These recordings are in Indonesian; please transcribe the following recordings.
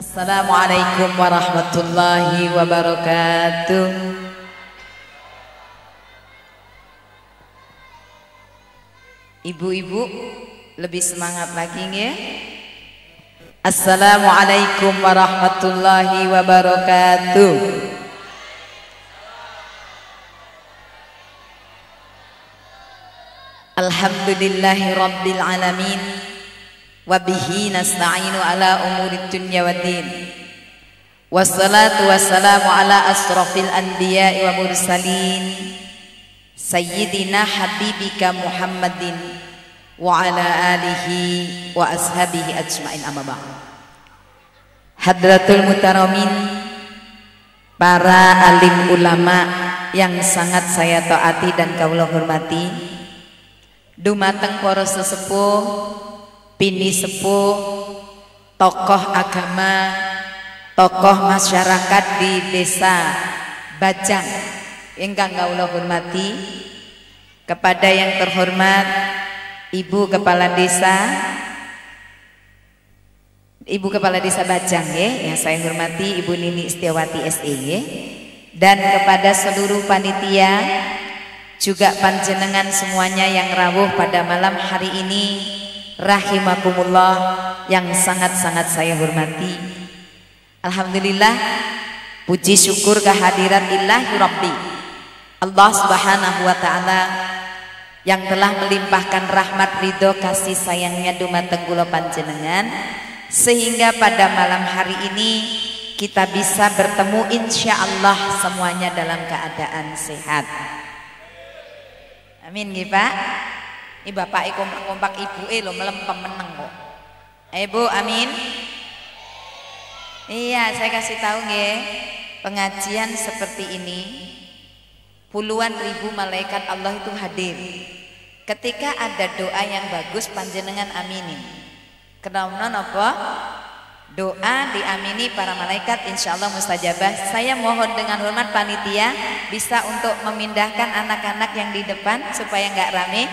Assalamualaikum warahmatullahi wabarakatuh. Ibu-ibu lebih semangat lagi ya. Assalamualaikum warahmatullahi wabarakatuh. Alhamdulillahi rabbil alamin wabihi nasta'inu ala umurid dunya waddin wassalatu wassalamu ala asrafil anbiya'i wa mursalin sayyidina habibika muhammadin wa ala alihi wa ashabihi ajmain amma hadratul mutaramin para alim ulama yang sangat saya taati dan kaulah hormati dumateng poros sesepuh bini sepuh, tokoh agama, tokoh masyarakat di desa Bajang ingkang kawula hormati kepada yang terhormat Ibu Kepala Desa Ibu Kepala Desa Bajang ya, yang saya hormati Ibu Nini Setiawati e, ya, dan kepada seluruh panitia juga panjenengan semuanya yang rawuh pada malam hari ini rahimakumullah yang sangat-sangat saya hormati Alhamdulillah puji syukur kehadiran Ilahi rabbi Allah subhanahu wa ta'ala yang telah melimpahkan rahmat ridho kasih sayangnya dumateng kula panjenengan sehingga pada malam hari ini kita bisa bertemu insya Allah semuanya dalam keadaan sehat amin ya Pak ini bapak kompak-kompak ibu eh lo melempem meneng kok. Ibu eh, amin. Iya saya kasih tahu nih pengajian seperti ini puluhan ribu malaikat Allah itu hadir. Ketika ada doa yang bagus panjenengan amini. Kenapa napa? Doa diamini para malaikat insya Allah mustajabah Saya mohon dengan hormat panitia Bisa untuk memindahkan anak-anak yang di depan Supaya nggak rame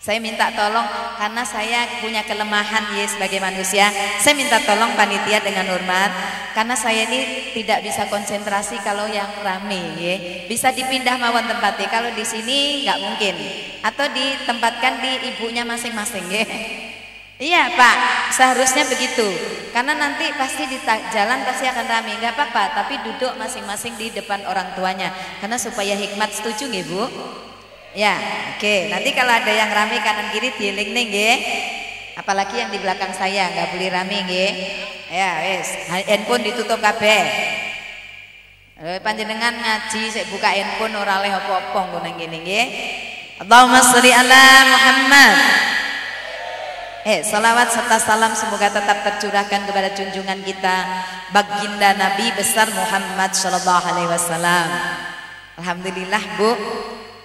saya minta tolong karena saya punya kelemahan ya sebagai manusia. Saya minta tolong panitia dengan hormat karena saya ini tidak bisa konsentrasi kalau yang rame ya. Bisa dipindah mawon tempatnya. Kalau di sini nggak mungkin. Atau ditempatkan di ibunya masing-masing ya. Iya Pak, seharusnya begitu. Karena nanti pasti di jalan pasti akan rame, nggak apa-apa. Tapi duduk masing-masing di depan orang tuanya. Karena supaya hikmat setuju nggih Bu? Ya, oke. Okay. Nanti kalau ada yang rame kanan kiri dieling nih ya. Apalagi yang di belakang saya nggak boleh rame ya. Ya, wes. Handphone ditutup kabeh. Eh, panjenengan ngaji saya buka handphone orang leh opo apa nggo nang kene Allahumma sholli ala Muhammad. Eh, salawat serta salam semoga tetap tercurahkan kepada junjungan kita baginda Nabi besar Muhammad Shallallahu Alaihi Wasallam. Alhamdulillah Bu,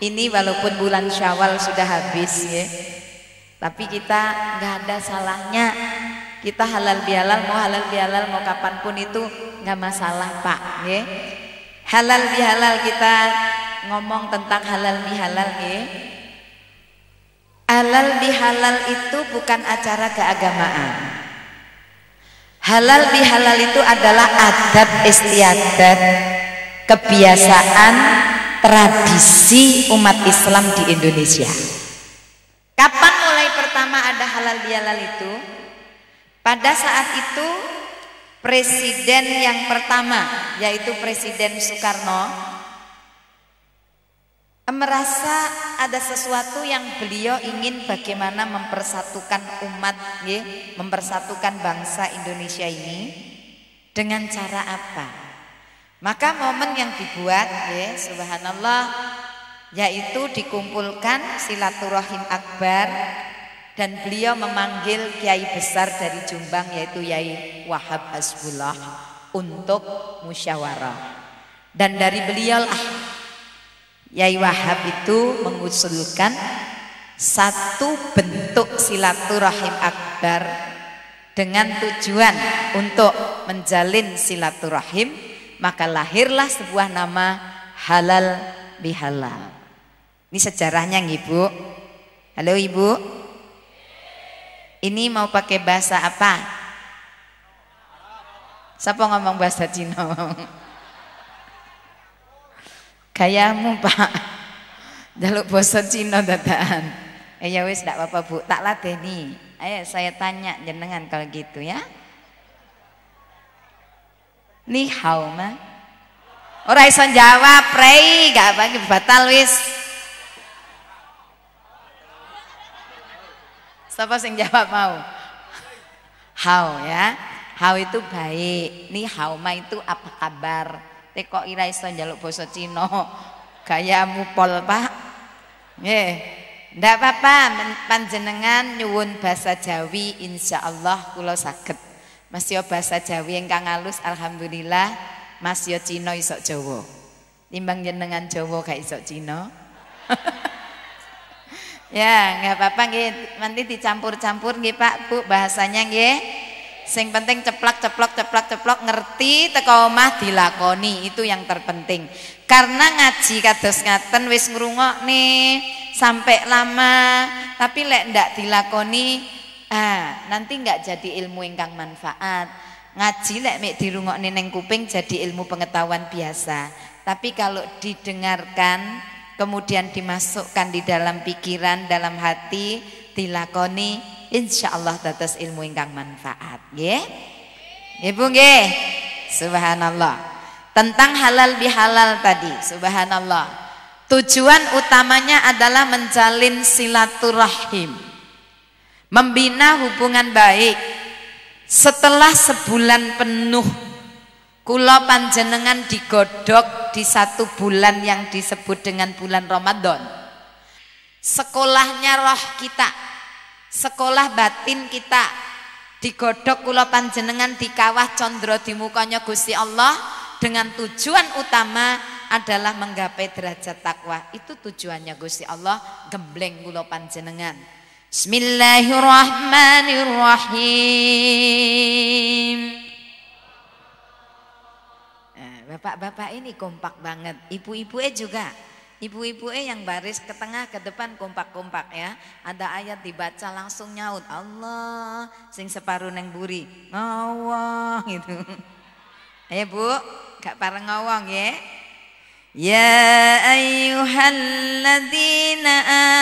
ini walaupun bulan Syawal sudah habis ya. Tapi kita nggak ada salahnya. Kita halal bihalal, mau halal bihalal, mau kapanpun itu nggak masalah Pak. Ya. Halal bihalal kita ngomong tentang halal bihalal ya. Halal bihalal itu bukan acara keagamaan. Halal bihalal itu adalah adab istiadat, kebiasaan, tradisi umat Islam di Indonesia. Kapan mulai pertama ada halal bihalal itu? Pada saat itu presiden yang pertama yaitu Presiden Soekarno merasa ada sesuatu yang beliau ingin bagaimana mempersatukan umat mempersatukan bangsa Indonesia ini dengan cara apa? Maka momen yang dibuat ya subhanallah yaitu dikumpulkan silaturahim akbar dan beliau memanggil kiai besar dari Jombang yaitu Yai Wahab Hasbullah untuk musyawarah. Dan dari beliau lah Yai Wahab itu mengusulkan satu bentuk silaturahim akbar dengan tujuan untuk menjalin silaturahim maka lahirlah sebuah nama halal bihalal. Ini sejarahnya Ibu. Halo Ibu. Ini mau pakai bahasa apa? Siapa ngomong bahasa Cina? kayakmu Pak. Jaluk bahasa Cina dadaan. Eh ya wis apa-apa Bu, tak latih nih. Ayo saya tanya jenengan kalau gitu ya. Ni hao ma. Ora iso jawab, prei, gak bagi batal wis. Siapa sing jawab mau? How ya. How itu baik. Ni hao ma itu apa kabar? kok ira iso njaluk basa Cina. Gayamu pol, Pak. Nggih. Ndak apa-apa, panjenengan nyuwun bahasa Jawi insyaallah kula saged. Mas yo bahasa Jawi kang alus alhamdulillah, Mas yo Cino iso Jawa. Timbang jenengan Jawa kayak isok Cino. ya, nggak apa-apa gitu. nanti dicampur-campur nggih Pak, Bu bahasanya nggih. Sing penting ceplok ceplok ceplok ceplok ngerti teko omah dilakoni itu yang terpenting. Karena ngaji kados ngaten wis nih, sampai lama, tapi lek ndak dilakoni Ah, nanti nggak jadi ilmu ingkang manfaat. Ngaji lek mek dirungokne ning kuping jadi ilmu pengetahuan biasa. Tapi kalau didengarkan kemudian dimasukkan di dalam pikiran, dalam hati, dilakoni insya Allah tetes ilmu ingkang manfaat. Nggih. Ibu nggih. Subhanallah. Tentang halal bihalal tadi, subhanallah. Tujuan utamanya adalah menjalin silaturahim membina hubungan baik setelah sebulan penuh kula panjenengan digodok di satu bulan yang disebut dengan bulan Ramadan sekolahnya roh kita sekolah batin kita digodok kula panjenengan di kawah condro di mukanya Gusti Allah dengan tujuan utama adalah menggapai derajat takwa. Itu tujuannya Gusti Allah gembleng kula panjenengan. Bismillahirrahmanirrahim. Eh, bapak-bapak ini kompak banget, ibu ibu eh juga. ibu ibu eh yang baris ke tengah ke depan kompak-kompak ya. Ada ayat dibaca langsung nyaut. Allah, sing separuh neng buri. Ngawang gitu. Ayo Bu, gak parah ngawang ya. يا أيها الذين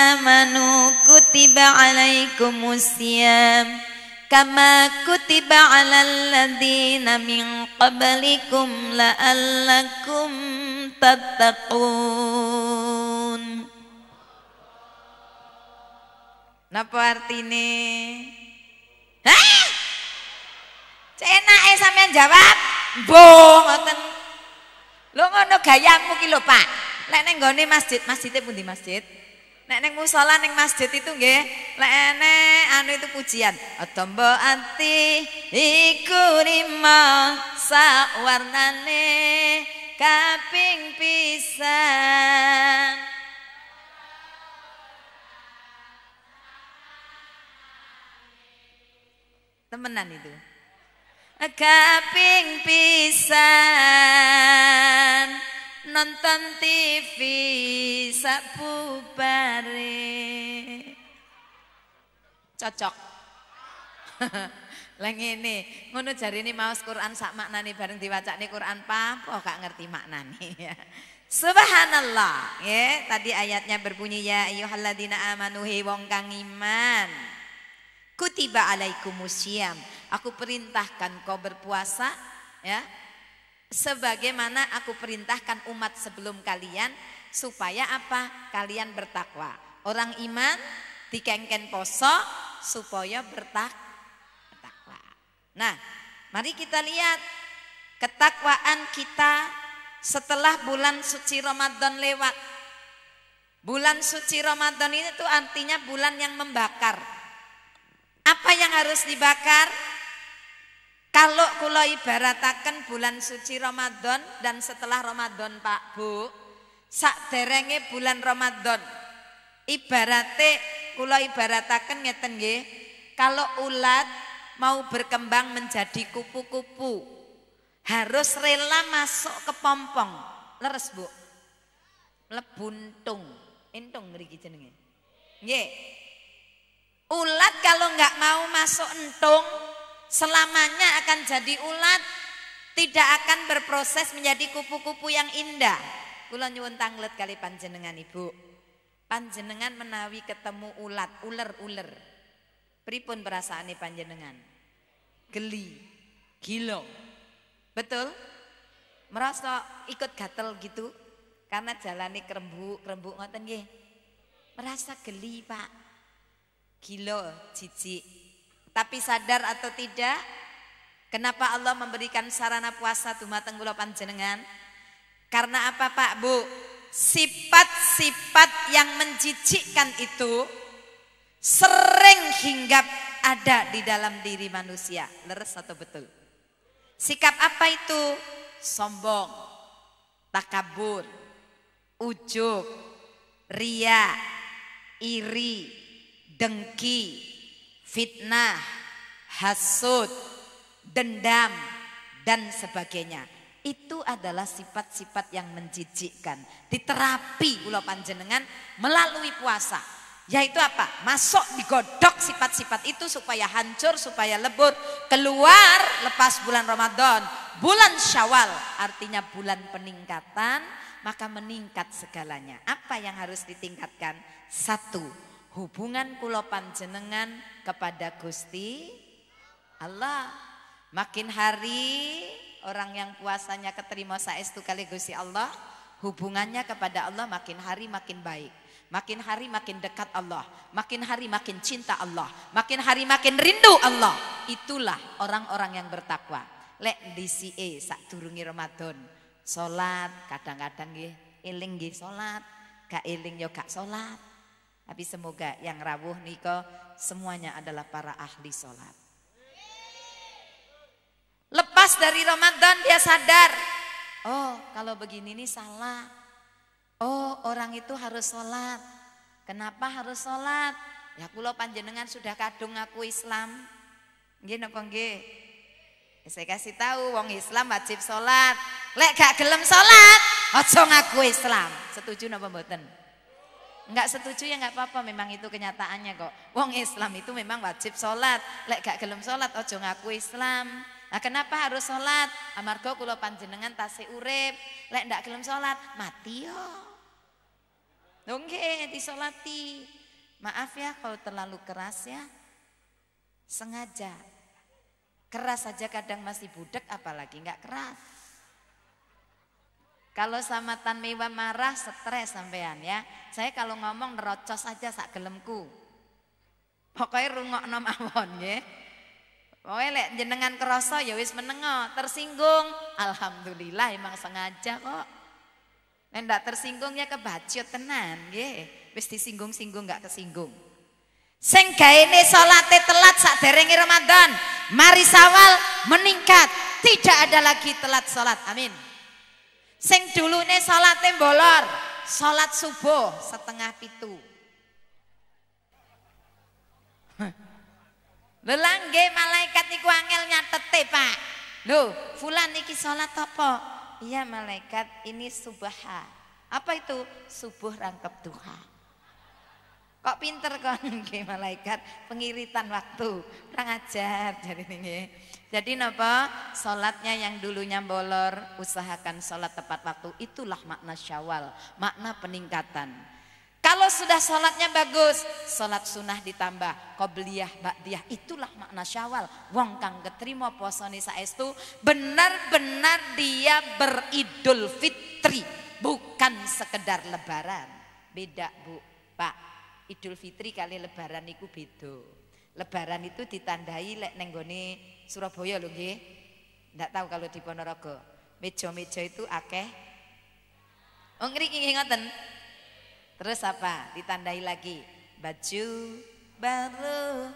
آمنوا كتب عليكم الصيام كما كتب على الذين من قبلكم لعلكم تتقون Napa artine? Hah? Cenake sampean jawab. Mbok ngoten Lo ngono gayamu ki lho Pak. Lek neng goni masjid, pun di masjid? Nek neng musala neng masjid itu nggih, lek ene anu itu pujian. Atombo anti iku rima warnane kaping pisan. Temenan itu kaping pisan nonton TV sabubare cocok lah ngene ngono jarine maos Quran sak maknane bareng diwacakne Quran papo gak ngerti maknane ya. Subhanallah, ya. Tadi ayatnya berbunyi ya ayyuhalladzina amanu he wong kang iman. Kutiba alaikumusiyam. Aku perintahkan kau berpuasa ya. Sebagaimana aku perintahkan umat sebelum kalian supaya apa? Kalian bertakwa. Orang iman dikengken poso supaya bertakwa. Nah, mari kita lihat ketakwaan kita setelah bulan suci Ramadan lewat. Bulan suci Ramadan ini tuh artinya bulan yang membakar. Apa yang harus dibakar? Kalau kula ibaratakan bulan suci Ramadan dan setelah Ramadan Pak Bu, sak derenge bulan Ramadan. Ibarate kula ibaratakan ngeten nggih, kalau ulat mau berkembang menjadi kupu-kupu harus rela masuk ke pompong. Leres, Bu. Lebuntung. Entung ngriki jenenge. Nggih. Ulat kalau nggak mau masuk entung, Selamanya akan jadi ulat, tidak akan berproses menjadi kupu-kupu yang indah. Kula nyuwun tanglet kali panjenengan Ibu. Panjenengan menawi ketemu ulat, uler-uler. Pripun perasaane panjenengan? Geli, gila. Betul? Merasa ikut gatel gitu karena jalani kerembu, kerembu ngoten nggih. Merasa geli, Pak. Gila, jijik. Tapi sadar atau tidak, kenapa Allah memberikan sarana puasa dumateng kula panjenengan? Karena apa Pak Bu? Sifat-sifat yang menjijikkan itu sering hinggap ada di dalam diri manusia. Leres atau betul? Sikap apa itu? Sombong, takabur, ujub, ria, iri, dengki, fitnah, hasut, dendam, dan sebagainya. Itu adalah sifat-sifat yang menjijikkan. Diterapi ulo panjenengan melalui puasa. Yaitu apa? Masuk digodok sifat-sifat itu supaya hancur, supaya lebur. Keluar lepas bulan Ramadan. Bulan syawal artinya bulan peningkatan. Maka meningkat segalanya. Apa yang harus ditingkatkan? Satu, hubungan kulo panjenengan kepada Gusti Allah makin hari orang yang puasanya keterima saestu kali Gusti Allah hubungannya kepada Allah makin hari makin baik makin hari makin dekat Allah makin hari makin cinta Allah makin hari makin rindu Allah itulah orang-orang yang bertakwa lek DCE sak durungi Ramadan salat kadang-kadang nggih eling nggih salat gak eling yo gak salat tapi semoga yang rawuh niko semuanya adalah para ahli sholat. Lepas dari Ramadan dia sadar. Oh kalau begini ini salah. Oh orang itu harus sholat. Kenapa harus sholat? Ya kulo panjenengan sudah kadung aku Islam. Nggih napa nggih? Ya, saya kasih tahu wong Islam wajib sholat. Lek gak gelem sholat, ojo ngaku Islam. Setuju napa mboten? Enggak setuju ya enggak apa-apa memang itu kenyataannya kok. Wong Islam itu memang wajib sholat. Lek gak gelem sholat ojo ngaku Islam. Nah kenapa harus sholat? amargo kula panjenengan tasih urip. Lek ndak gelem sholat mati yo. Nungge, disolati. Maaf ya kalau terlalu keras ya. Sengaja. Keras saja kadang masih budek apalagi enggak keras. Kalau sama Tan Mewa marah stres sampean ya. Saya kalau ngomong nerocos aja sak gelemku. Pokoknya rungok nom awon ya. Pokoknya lek jenengan kerasa ya wis menengok, tersinggung. Alhamdulillah emang sengaja kok. Nendak tersinggung ya kebacut tenan ya. Wis disinggung-singgung gak kesinggung. Sehingga ini salate telat saat derengi Ramadan, mari sawal meningkat, tidak ada lagi telat solat. Amin. Sing dulune salate bolor, salat subuh setengah pitu. Lelangge malaikat iku angel nyatete, Pak. Loh, fulan iki salat apa? Iya malaikat, ini subaha. Apa itu? Subuh rangkap duha. Kok pinter kon malaikat pengiritan waktu. Kurang ajar dari ini. Jadi napa? Salatnya yang dulunya bolor, usahakan salat tepat waktu. Itulah makna Syawal, makna peningkatan. Kalau sudah salatnya bagus, salat sunnah ditambah, qobliyah, ba'diyah. Itulah makna Syawal. Wong kang keterima posone saestu benar-benar dia beridul fitri, bukan sekedar lebaran. Beda, Bu, Pak. Idul Fitri kali lebaran itu beda. Lebaran itu ditandai lek nenggone Surabaya loh, nggih. Ndak tahu kalau di Ponorogo. Meja-meja itu akeh. Oh ngriki nggih ngoten. Terus apa? Ditandai lagi. Baju baru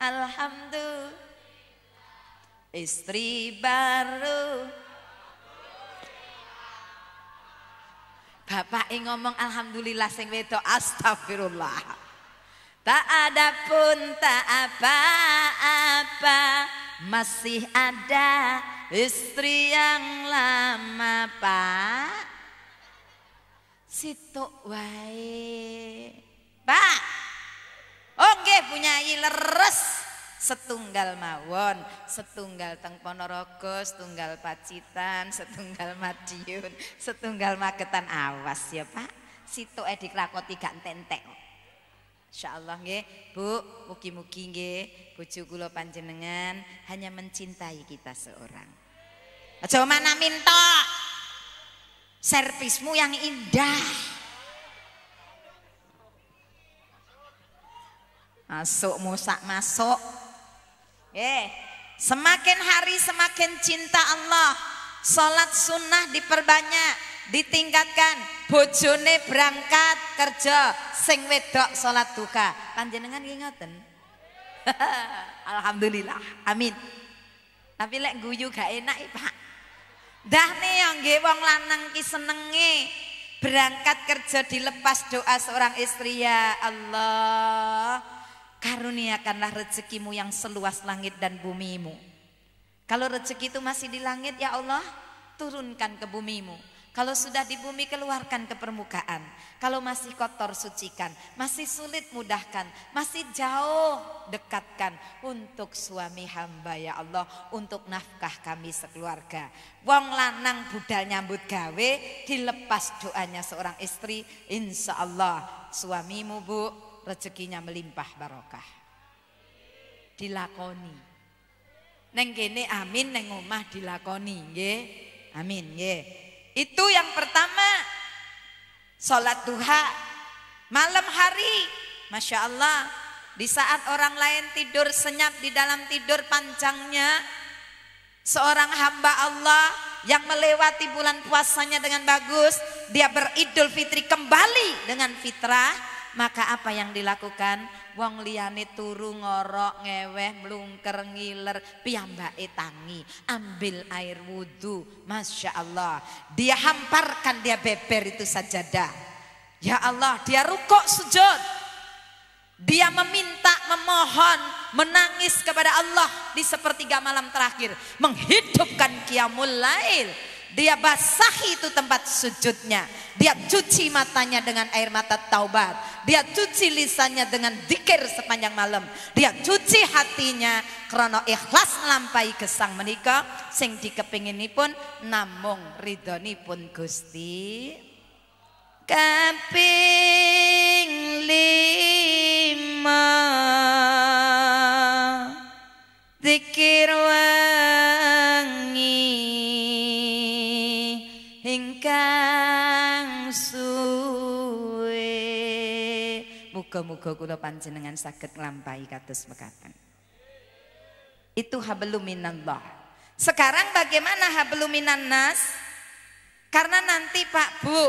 alhamdulillah. Istri baru Bapak ngomong alhamdulillah sing wedok astagfirullah. Tak ada pun tak apa-apa Masih ada istri yang lama pak Situ wae Pak Oke punya leres setunggal mawon, setunggal teng Ponorogo, setunggal Pacitan, setunggal Madiun, setunggal Magetan awas ya Pak. Situ edik rakoti gak tentek. Insyaallah nggih, Bu, mugi-mugi nggih bojo kula panjenengan hanya mencintai kita seorang. Aja mana minta Servismu yang indah. Masuk musak masuk. Eh, semakin hari semakin cinta Allah. Salat sunnah diperbanyak ditingkatkan bojone berangkat kerja sing wedok salat duka panjenengan ki ngoten alhamdulillah amin tapi lek guyu gak enak Pak dah nih yang nggih wong lanang ki senenge berangkat kerja dilepas doa seorang istri ya Allah karuniakanlah rezekimu yang seluas langit dan bumimu kalau rezeki itu masih di langit ya Allah turunkan ke bumimu kalau sudah di bumi keluarkan ke permukaan. Kalau masih kotor sucikan, masih sulit mudahkan, masih jauh dekatkan untuk suami hamba ya Allah, untuk nafkah kami sekeluarga. Wong lanang budal nyambut gawe dilepas doanya seorang istri, insya Allah suamimu bu rezekinya melimpah barokah. Dilakoni. Neng kene amin neng omah dilakoni ye, Amin ye. Itu yang pertama. Sholat duha. Malam hari. Masya Allah. Di saat orang lain tidur senyap di dalam tidur panjangnya. Seorang hamba Allah yang melewati bulan puasanya dengan bagus. Dia beridul fitri kembali dengan fitrah. Maka apa yang dilakukan? wong liyane turu ngorok ngeweh mlungker ngiler piyambake tangi ambil air wudhu Masya Allah dia hamparkan dia beber itu sajadah ya Allah dia rukuk sujud dia meminta memohon menangis kepada Allah di sepertiga malam terakhir menghidupkan kiamul lail dia basahi itu tempat sujudnya. Dia cuci matanya dengan air mata taubat. Dia cuci lisannya dengan dikir sepanjang malam. Dia cuci hatinya karena ikhlas ke sang menika sing ini pun, namung ridoni pun Gusti. Kaping lima dikir wangi ingkang suwe. Muga-muga kula panjenengan saged nglampahi kados mekaten. Itu hablum minallah. Sekarang bagaimana hablum nas? Karena nanti Pak Bu,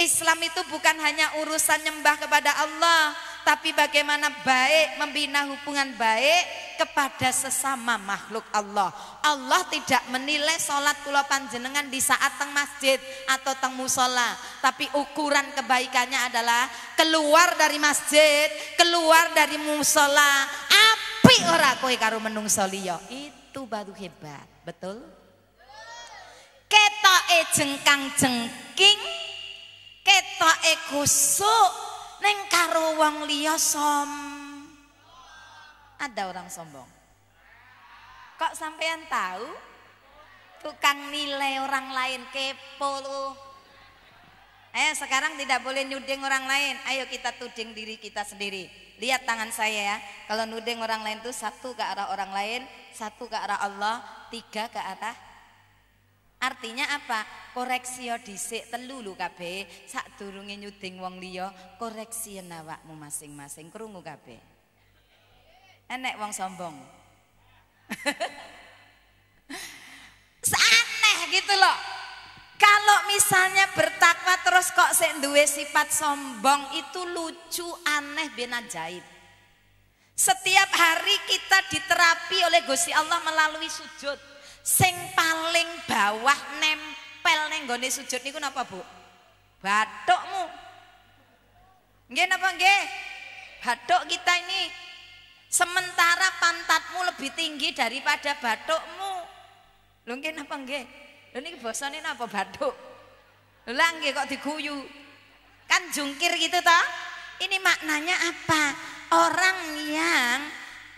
Islam itu bukan hanya urusan nyembah kepada Allah, tapi bagaimana baik membina hubungan baik kepada sesama makhluk Allah. Allah tidak menilai sholat kula panjenengan di saat teng masjid atau teng musola, tapi ukuran kebaikannya adalah keluar dari masjid, keluar dari musola, api ora kowe karo menung solio. Itu baru hebat, betul? Ketoe jengkang jengking, ketoe kusuk Neng karo wong liya som. Ada orang sombong. Kok sampean tahu? Tukang nilai orang lain kepo lu. Eh sekarang tidak boleh nuding orang lain. Ayo kita tuding diri kita sendiri. Lihat tangan saya ya. Kalau nuding orang lain tuh satu ke arah orang lain, satu ke arah Allah, tiga ke arah Artinya apa? Koreksio ya, dhisik telu lho kabeh, sadurunge nyuding wong liya, koreksien awakmu masing-masing krungu kabeh. Enek wong sombong. Seaneh gitu loh. Kalau misalnya bertakwa terus kok sik duwe sifat sombong itu lucu, aneh, ben ajaib. Setiap hari kita diterapi oleh Gusti Allah melalui sujud. Sing paling bawah nempel neng goni sujud niku napa, Bu? Batokmu? Nggih napa nggih? Batok kita ini sementara pantatmu lebih tinggi daripada batokmu. Lho nggih napa nggih? Lho niki basane napa batuk? Lah nggih kok diguyu. Kan jungkir gitu toh? Ini maknanya apa? Orang yang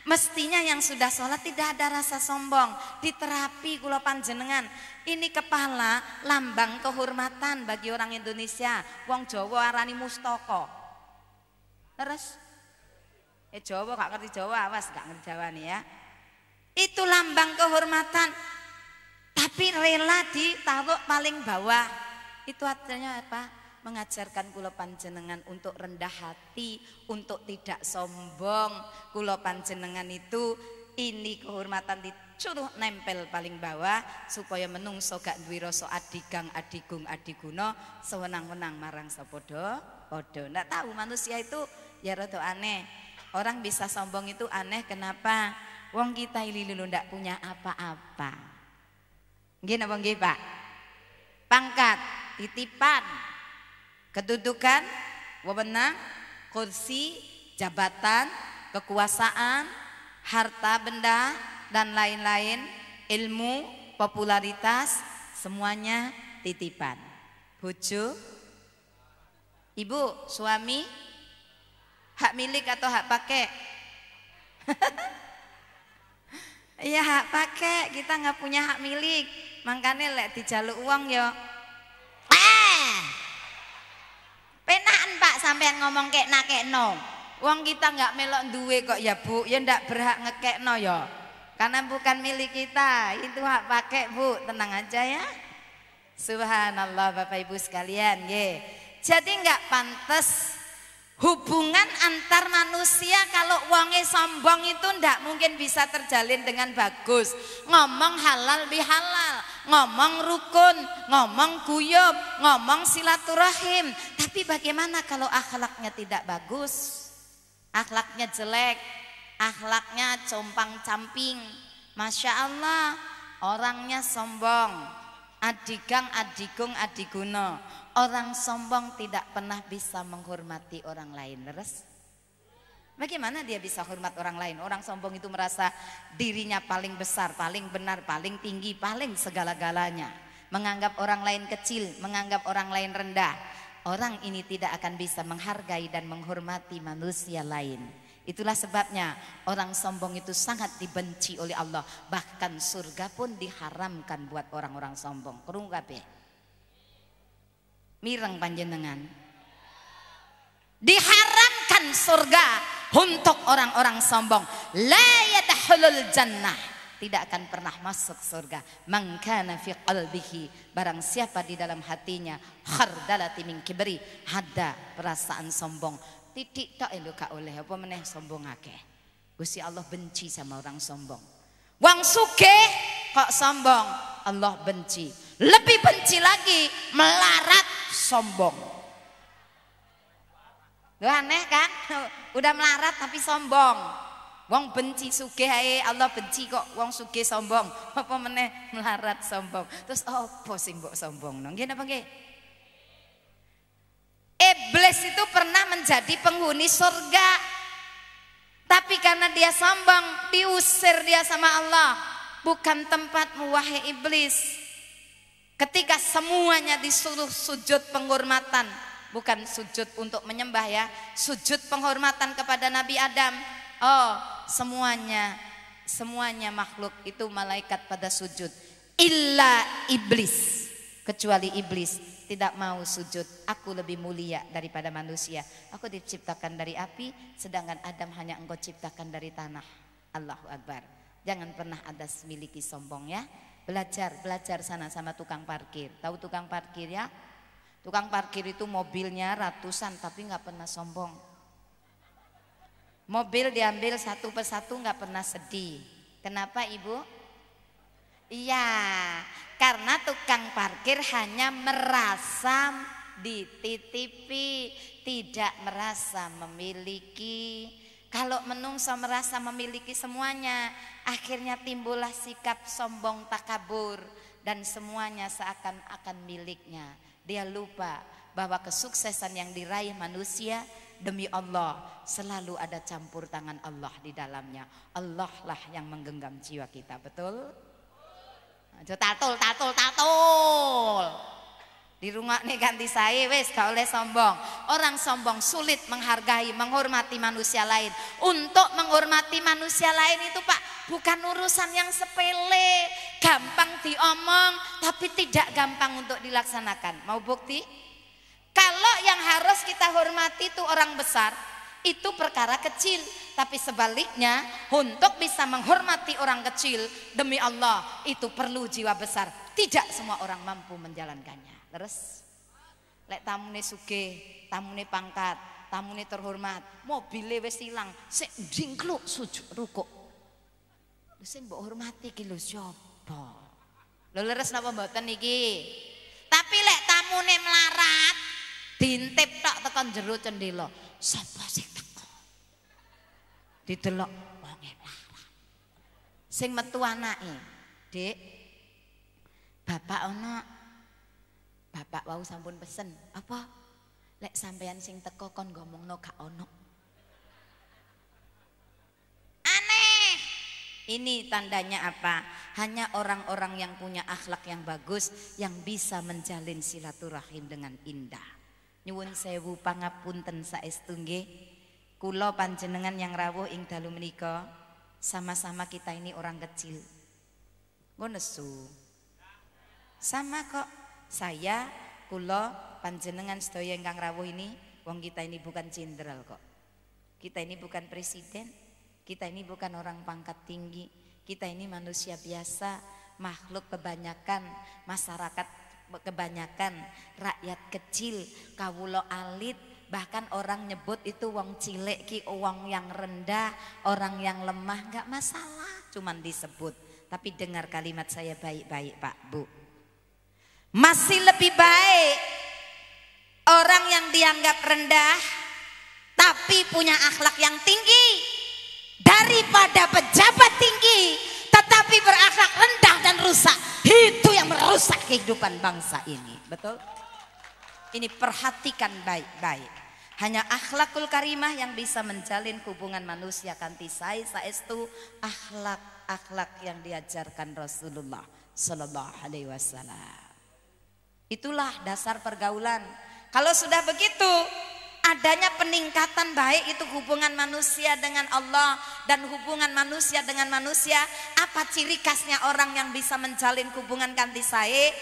Mestinya yang sudah sholat tidak ada rasa sombong. Diterapi gula panjenengan. Ini kepala lambang kehormatan bagi orang Indonesia. Wong Jawa arani mustoko. Terus? Eh Jawa gak ngerti Jawa, awas gak ngerti Jawa nih ya. Itu lambang kehormatan. Tapi rela ditaruh paling bawah. Itu artinya apa? mengajarkan kula panjenengan untuk rendah hati, untuk tidak sombong. Kula panjenengan itu ini kehormatan dicuruh nempel paling bawah supaya menungso gak duwe rasa adigang adigung adiguna sewenang-wenang marang sapa podo ndak tahu manusia itu ya rada aneh orang bisa sombong itu aneh kenapa wong kita ini lulu ndak punya apa-apa nggih napa nggih Pak pangkat titipan Kedudukan, wewenang, kursi, jabatan, kekuasaan, harta benda dan lain-lain, ilmu, popularitas, semuanya titipan. Bucu, ibu, suami, hak milik atau hak pakai? Iya hak pakai, kita nggak punya hak milik, makanya lek dijaluk uang yo Penaan Pak sampean ngomong kek no. uang kita nggak melok duwe kok ya Bu, ya ndak berhak ngekekno ya. Karena bukan milik kita, itu hak pakai Bu, tenang aja ya. Subhanallah Bapak Ibu sekalian, ye. Jadi nggak pantas hubungan antar manusia kalau uangnya sombong itu ndak mungkin bisa terjalin dengan bagus. Ngomong halal bihalal ngomong rukun, ngomong guyub, ngomong silaturahim. Tapi bagaimana kalau akhlaknya tidak bagus? Akhlaknya jelek, akhlaknya compang camping. Masya Allah, orangnya sombong, adigang adigung adiguno. Orang sombong tidak pernah bisa menghormati orang lain. Terus Bagaimana dia bisa hormat orang lain? Orang sombong itu merasa dirinya paling besar, paling benar, paling tinggi, paling segala-galanya. Menganggap orang lain kecil, menganggap orang lain rendah. Orang ini tidak akan bisa menghargai dan menghormati manusia lain. Itulah sebabnya orang sombong itu sangat dibenci oleh Allah. Bahkan surga pun diharamkan buat orang-orang sombong. Kurung kabeh. Mireng panjenengan. Diharamkan surga untuk orang-orang sombong la yadkhulul jannah tidak akan pernah masuk surga mangkana fi qalbihi barang siapa di dalam hatinya khardalati min kibri hada perasaan sombong titik tak endo gak oleh apa meneh sombong akeh Gusti Allah benci sama orang sombong wang suke kok sombong Allah benci lebih benci lagi melarat sombong Lu aneh kan? Udah melarat tapi sombong. Wong benci sugih ae, Allah benci kok wong sugih sombong. Apa meneh melarat sombong. Terus oh sing mbok sombong? Nggih napa nggih? Iblis itu pernah menjadi penghuni surga. Tapi karena dia sombong, diusir dia sama Allah. Bukan tempat wahai iblis. Ketika semuanya disuruh sujud penghormatan, bukan sujud untuk menyembah ya, sujud penghormatan kepada Nabi Adam. Oh, semuanya semuanya makhluk itu malaikat pada sujud. Illa iblis, kecuali iblis tidak mau sujud. Aku lebih mulia daripada manusia. Aku diciptakan dari api, sedangkan Adam hanya engkau ciptakan dari tanah. Allahu Akbar. Jangan pernah ada miliki sombong ya. Belajar, belajar sana sama tukang parkir. Tahu tukang parkir ya? Tukang parkir itu mobilnya ratusan tapi nggak pernah sombong. Mobil diambil satu persatu nggak pernah sedih. Kenapa ibu? Iya, karena tukang parkir hanya merasa dititipi, tidak merasa memiliki. Kalau menungso merasa memiliki semuanya, akhirnya timbullah sikap sombong takabur dan semuanya seakan-akan miliknya. Dia lupa bahwa kesuksesan yang diraih manusia demi Allah selalu ada campur tangan Allah di dalamnya. Allah lah yang menggenggam jiwa kita, betul? tatul, tatul, tatul. Di rumah nih ganti saya, wes gak oleh sombong. Orang sombong sulit menghargai, menghormati manusia lain. Untuk menghormati manusia lain itu pak bukan urusan yang sepele, gampang diomong tapi tidak gampang untuk dilaksanakan. Mau bukti? Kalau yang harus kita hormati itu orang besar, itu perkara kecil. Tapi sebaliknya, untuk bisa menghormati orang kecil, demi Allah, itu perlu jiwa besar. Tidak semua orang mampu menjalankannya. Terus, lek tamune suge, tamune pangkat, tamune terhormat, mobilnya wis hilang, sik jingkluk sujud rukuk. sing mbok hormati ki lho sapa? Lho leres napa mboten iki? Tapi lek tamune melarat, dintip tok tekan jero cendela. Sapa sing teko? Didelok wong e melarat. Sing metu anake, Dik. Bapak ana Bapak wau sampun pesen, apa? Lek sampeyan sing teko kon ngomongno gak ana. Ini tandanya apa? Hanya orang-orang yang punya akhlak yang bagus yang bisa menjalin silaturahim dengan indah. Nyuwun sewu pangapunten saestu nggih. Kula panjenengan yang rawuh ing dalu menika sama-sama kita ini orang kecil. Ngonesu. Sama kok saya kulo panjenengan sedaya ingkang rawuh ini wong kita ini bukan jenderal kok. Kita ini bukan presiden, kita ini bukan orang pangkat tinggi, kita ini manusia biasa, makhluk kebanyakan, masyarakat kebanyakan, rakyat kecil, kawulo alit, bahkan orang nyebut itu wong cilik ki wong yang rendah orang yang lemah nggak masalah cuman disebut tapi dengar kalimat saya baik-baik Pak Bu masih lebih baik orang yang dianggap rendah tapi punya akhlak yang tinggi daripada pejabat tinggi tetapi berakhlak rendah dan rusak itu yang merusak kehidupan bangsa ini betul ini perhatikan baik-baik hanya akhlakul karimah yang bisa menjalin hubungan manusia kanti saya saestu akhlak-akhlak yang diajarkan Rasulullah Sallallahu Alaihi Wasallam. Itulah dasar pergaulan. Kalau sudah begitu, adanya peningkatan baik itu hubungan manusia dengan Allah dan hubungan manusia dengan manusia apa ciri khasnya orang yang bisa menjalin hubungan kanti sae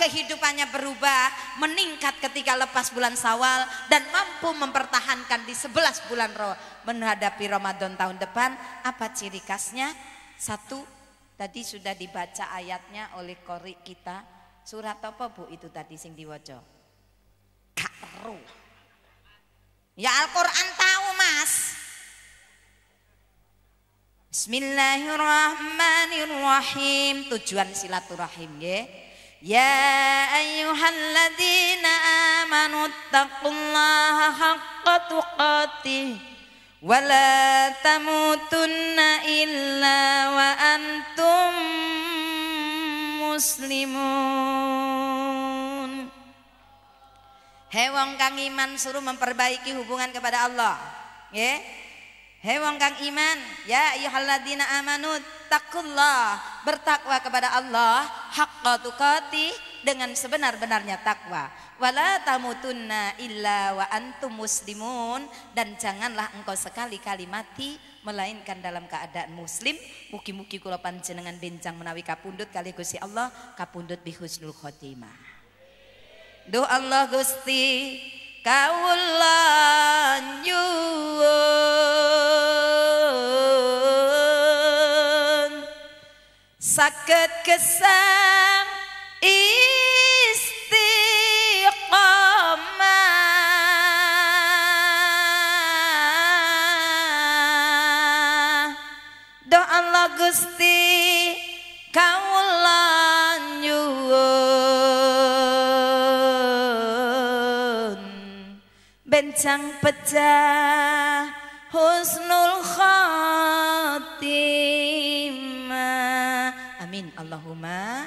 kehidupannya berubah meningkat ketika lepas bulan sawal dan mampu mempertahankan di sebelas bulan roh menghadapi Ramadan tahun depan apa ciri khasnya satu tadi sudah dibaca ayatnya oleh korik kita surat apa bu itu tadi sing diwoco kak ruh Ya Al-Quran tahu mas Bismillahirrahmanirrahim Tujuan silaturahim ya Ya ayyuhalladzina amanu taqullaha haqqa tuqatih wa la tamutunna illa wa antum muslimun Hewong kang iman suruh memperbaiki hubungan kepada Allah. Ya. Hewong kang iman, ya ayyuhalladzina amanu taqullah, bertakwa kepada Allah haqqa tuqati dengan sebenar-benarnya takwa. Wala tamutunna illa wa antum muslimun dan janganlah engkau sekali-kali mati melainkan dalam keadaan muslim. Mugi-mugi kula panjenengan bencang menawi kapundhut kali Gusti Allah, kapundhut bihusnul khotimah. Duh Allah Gusti kawula nyuwun sakit gesang istiqomah Duh Allah Gusti pecah-pecah husnul khotimah. Amin. Allahumma.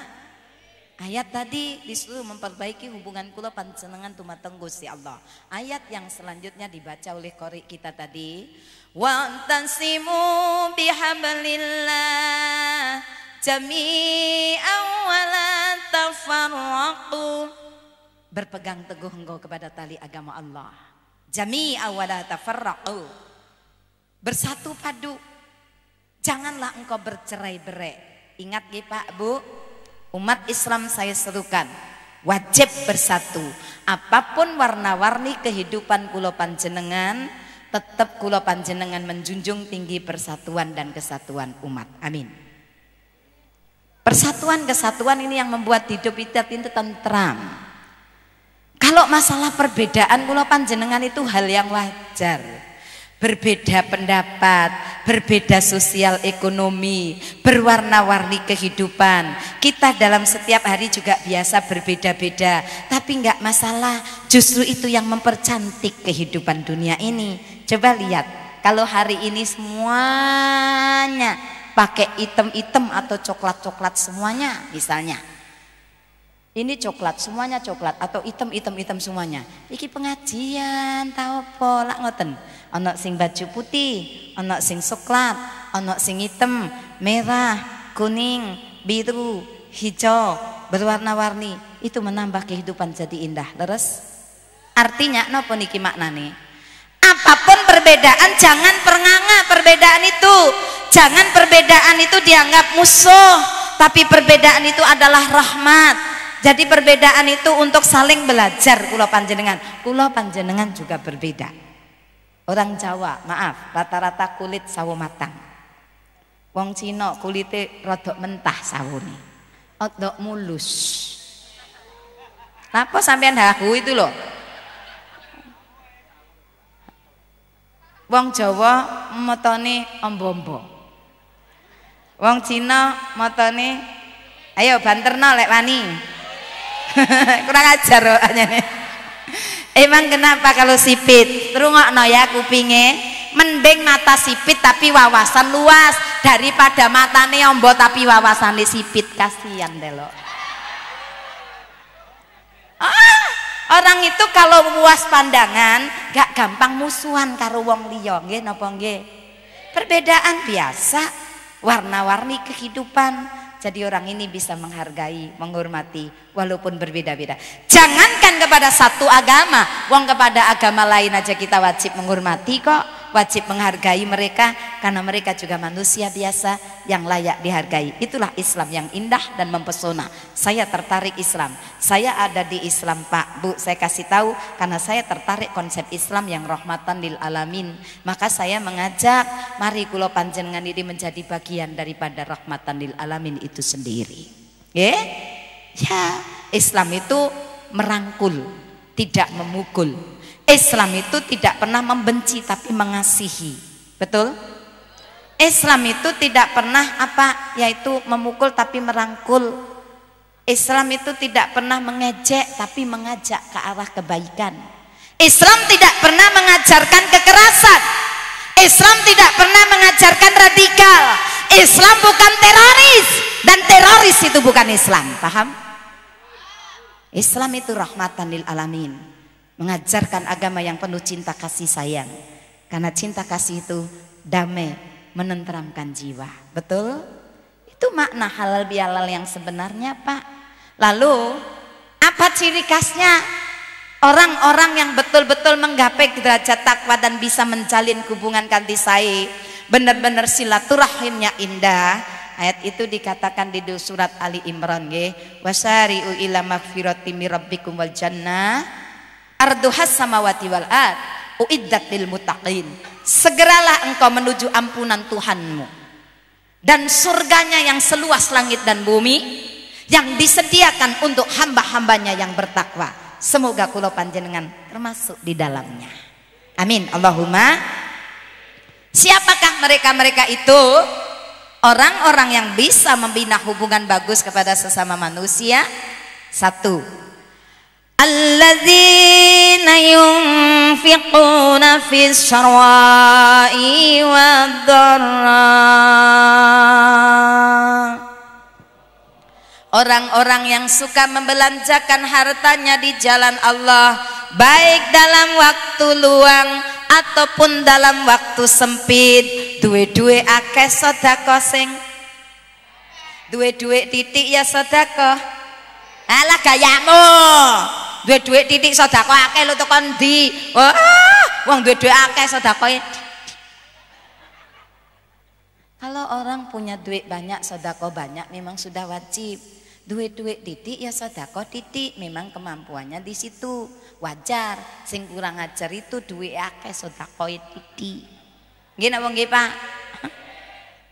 Ayat tadi disuruh memperbaiki hubungan kula panjenengan tumateng Gusti ya Allah. Ayat yang selanjutnya dibaca oleh kori kita tadi. Wa tansimu bihablillah jami'an wa la tafarraqu. Berpegang teguh engkau kepada tali agama Allah Jami'a wa la tafarraqu. Bersatu padu. Janganlah engkau bercerai-berai. Ingat nggih ya, Pak, Bu, umat Islam saya serukan wajib bersatu. Apapun warna-warni kehidupan kula panjenengan, tetap kula panjenengan menjunjung tinggi persatuan dan kesatuan umat. Amin. Persatuan kesatuan ini yang membuat hidup kita tentu tentram. Kalau masalah perbedaan kula panjenengan itu hal yang wajar. Berbeda pendapat, berbeda sosial ekonomi, berwarna-warni kehidupan. Kita dalam setiap hari juga biasa berbeda-beda, tapi enggak masalah. Justru itu yang mempercantik kehidupan dunia ini. Coba lihat, kalau hari ini semuanya pakai item-item atau coklat-coklat semuanya misalnya ini coklat, semuanya coklat atau item-item-item semuanya. Iki pengajian, tahu pola ngoten. ono sing baju putih, ono sing coklat, ono sing item, merah, kuning, biru, hijau, berwarna-warni. Itu menambah kehidupan jadi indah. Terus artinya napa niki maknane? Apapun perbedaan jangan pernganga perbedaan itu. Jangan perbedaan itu dianggap musuh, tapi perbedaan itu adalah rahmat jadi perbedaan itu untuk saling belajar kulo panjenengan. Kulo panjenengan juga berbeda. Orang Jawa, maaf, rata-rata kulit sawo matang. Wong Cina kulite rodok mentah sawone. Rodok mulus. Napa sampean hahu itu loh? Wong Jawa matane ombombo. Wong Cina matane ayo banterno lek wani. kurang ajar nih emang kenapa kalau sipit no ya kupingnya mending mata sipit tapi wawasan luas daripada mata neombo tapi wawasan sipit kasihan lo ah, orang itu kalau luas pandangan gak gampang musuhan karo wong liya nge, napa perbedaan biasa warna-warni kehidupan jadi orang ini bisa menghargai, menghormati walaupun berbeda-beda. Jangankan kepada satu agama, wong kepada agama lain aja kita wajib menghormati kok wajib menghargai mereka karena mereka juga manusia biasa yang layak dihargai. Itulah Islam yang indah dan mempesona. Saya tertarik Islam. Saya ada di Islam, Pak, Bu. Saya kasih tahu karena saya tertarik konsep Islam yang rahmatan lil alamin. Maka saya mengajak mari kulo panjenengan ini menjadi bagian daripada rahmatan lil alamin itu sendiri. Ya. Ya, Islam itu merangkul, tidak memukul. Islam itu tidak pernah membenci tapi mengasihi. Betul? Islam itu tidak pernah apa yaitu memukul tapi merangkul. Islam itu tidak pernah mengejek tapi mengajak ke arah kebaikan. Islam tidak pernah mengajarkan kekerasan. Islam tidak pernah mengajarkan radikal. Islam bukan teroris dan teroris itu bukan Islam. Paham? Islam itu rahmatan lil alamin. Mengajarkan agama yang penuh cinta kasih sayang. Karena cinta kasih itu damai, menenteramkan jiwa. Betul? Itu makna halal bihalal yang sebenarnya Pak. Lalu apa ciri khasnya? Orang-orang yang betul-betul menggapai derajat takwa dan bisa menjalin hubungan kanti kantisai. Benar-benar silaturahimnya indah. Ayat itu dikatakan di surat Ali Imran nggih, wasari'u ila magfirati mir rabbikum wal jannah Arduhas samawati wal ad uiddat lil mutaqin. Segeralah engkau menuju ampunan Tuhanmu dan surganya yang seluas langit dan bumi yang disediakan untuk hamba-hambanya yang bertakwa. Semoga kulo panjenengan termasuk di dalamnya. Amin. Allahumma. Siapakah mereka-mereka itu? Orang-orang yang bisa membina hubungan bagus kepada sesama manusia. Satu, الذين ينفقون في السراء والضراء Orang-orang yang suka membelanjakan hartanya di jalan Allah Baik dalam waktu luang Ataupun dalam waktu sempit Dua-dua akeh sodako sing Dua-dua titik ya sodako Alah gayamu. Duwe duit titik sedekah akeh lho teko ndi? Wah, wong duwe duit akeh sedekahe. Kalau orang punya duit banyak, sodako banyak memang sudah wajib. Duit-duit titik ya sodako titik, memang kemampuannya di situ. Wajar, sing kurang ajar itu duit akeh sodako e titik. Gini apa nggih Pak?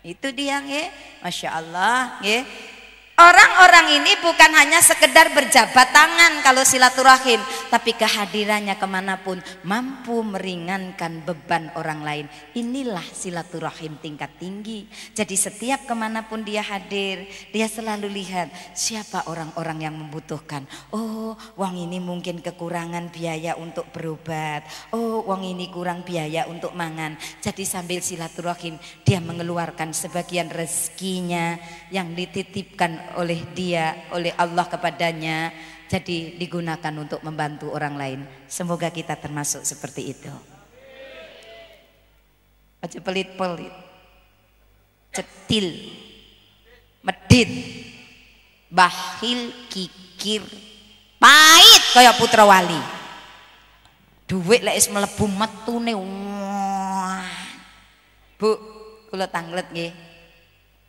Itu dia nggih, masya Allah nggih. Orang-orang ini bukan hanya sekedar berjabat tangan kalau silaturahim, tapi kehadirannya kemanapun mampu meringankan beban orang lain. Inilah silaturahim tingkat tinggi. Jadi setiap kemanapun dia hadir, dia selalu lihat siapa orang-orang yang membutuhkan. Oh, uang ini mungkin kekurangan biaya untuk berobat. Oh, uang ini kurang biaya untuk mangan. Jadi sambil silaturahim, dia mengeluarkan sebagian rezekinya yang dititipkan oleh dia, oleh Allah kepadanya. Jadi digunakan untuk membantu orang lain. Semoga kita termasuk seperti itu. Aja pelit-pelit. Cetil. Medit. Bahil kikir. Pahit kaya putra wali. Duit lek is mlebu metune. Bu, kula tanglet nggih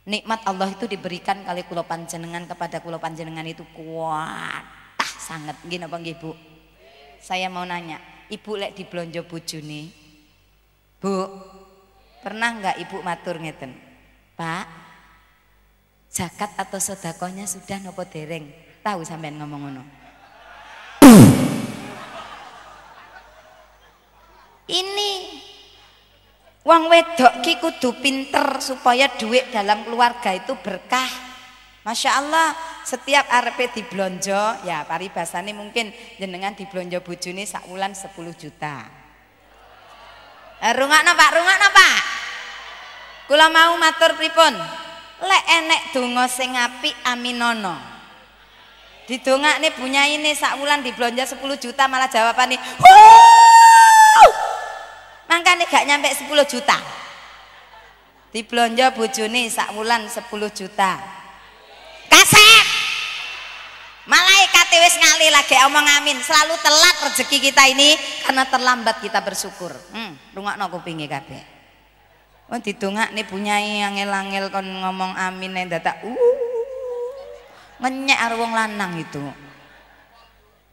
nikmat Allah itu diberikan kali kula panjenengan kepada kula panjenengan itu kuat ah, sangat gini apa ibu, saya mau nanya ibu lek diblonjo nih, Bu pernah nggak ibu matur ngeten Pak zakat atau sodakonya sudah nopo dereng tahu sampean ngomong ngono ini Wang wedok ki kudu pinter supaya duit dalam keluarga itu berkah. Masya Allah, setiap RP diblonjo, ya bahasanya mungkin jenengan diblonjo bujuni sak wulan 10 juta. Rungak eh, rungakno Pak, rungakno Pak. Kula mau matur pripun? Lek enek dungo sing api aminono. nih punya sak sakulan diblonjo 10 juta malah jawabannya, "Wuh!" Mangkane gak nyampe 10 juta. belanja bojone sak wulan 10 juta. Kaset. Malaikat e wis ngali lagi omong amin. Selalu telat rezeki kita ini karena terlambat kita bersyukur. Hmm, rungokno kupinge kabeh. Oh nih bunyai yang angel kon ngomong amin nek data uh ngenyek karo wong lanang itu.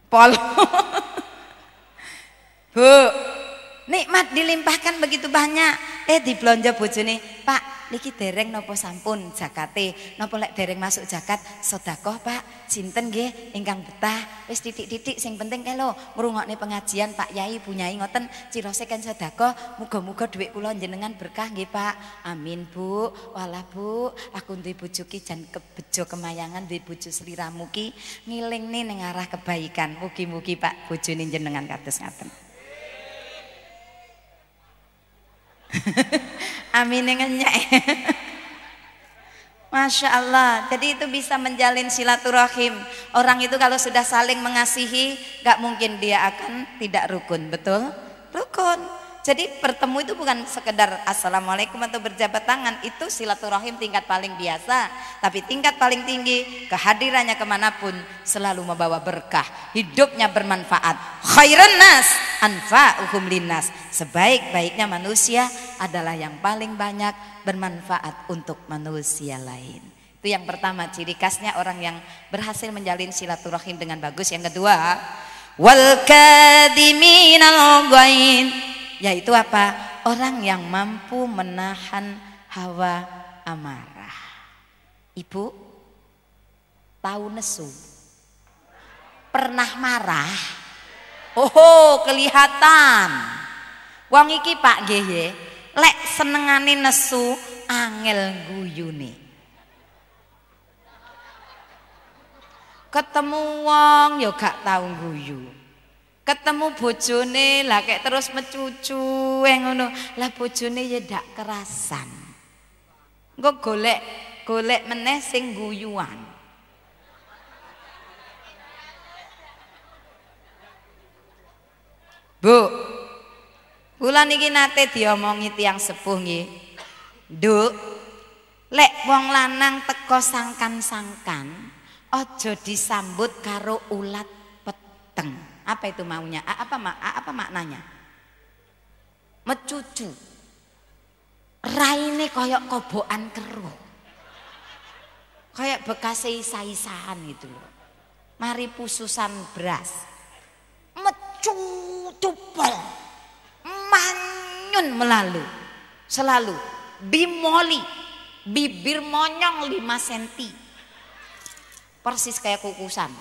Pol. Bu, nikmat dilimpahkan begitu banyak eh di bojo nih pak niki dereng nopo sampun jakate nopo lek dereng masuk jakat sodakoh pak cinten ge ingkang betah wis titik-titik sing penting kalau merungok nih pengajian pak yai punyai ngoten cirose kan sodakoh mugo muga duit jenengan berkah nggih pak amin bu wala bu aku duwe bojo ki jan kebejo kemayangan di bojo seliramu ki nih nih arah kebaikan mugi-mugi pak bojone jenengan katus ngaten Amin ngenyek. Masya Allah, jadi itu bisa menjalin silaturahim. Orang itu kalau sudah saling mengasihi, gak mungkin dia akan tidak rukun, betul? Rukun. Jadi bertemu itu bukan sekedar assalamualaikum atau berjabat tangan itu silaturahim tingkat paling biasa, tapi tingkat paling tinggi kehadirannya kemanapun selalu membawa berkah, hidupnya bermanfaat. Khairan nas uhum linas Sebaik-baiknya manusia adalah yang paling banyak bermanfaat untuk manusia lain. Itu yang pertama ciri khasnya orang yang berhasil menjalin silaturahim dengan bagus. Yang kedua, wal kadiminal ghaid yaitu apa? Orang yang mampu menahan hawa amarah. Ibu tahu nesu? Pernah marah? Oh, kelihatan. Wong iki Pak nggih lek senengane nesu angel guyune. Ketemu wong ya gak tau guyu ketemu bojone lah kayak terus mecucu yang eh, ngono lah bojone ya dak kerasan gue golek golek meneh sing guyuan Bu Kula niki nate diomongi tiang sepuh nggih Nduk lek wong lanang teko sangkan-sangkan aja disambut karo ulat peteng apa itu maunya? Apa apa maknanya? Mecucu. Raine koyok koboan keruh. Kayak bekas isa-isaan gitu loh. Mari pususan beras. Mecutupol. Manyun melalu. Selalu. Bimoli. Bibir monyong 5 senti. Persis kayak kukusan.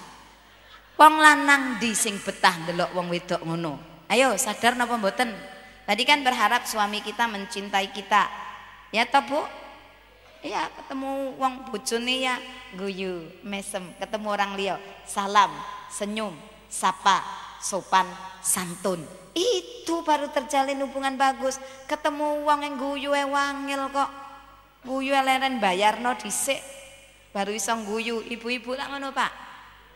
Wong lanang di sing betah delok wong wedok ngono. Ayo sadar napa mboten? Tadi kan berharap suami kita mencintai kita. Ya toh, Bu? Iya, ketemu wong bojone ya guyu, mesem, ketemu orang liya, salam, senyum, sapa, sopan, santun. Itu baru terjalin hubungan bagus. Ketemu wong yang guyu e wangil kok. Guyu leren bayarno dhisik. Baru iso guyu, ibu-ibu lah ngono, Pak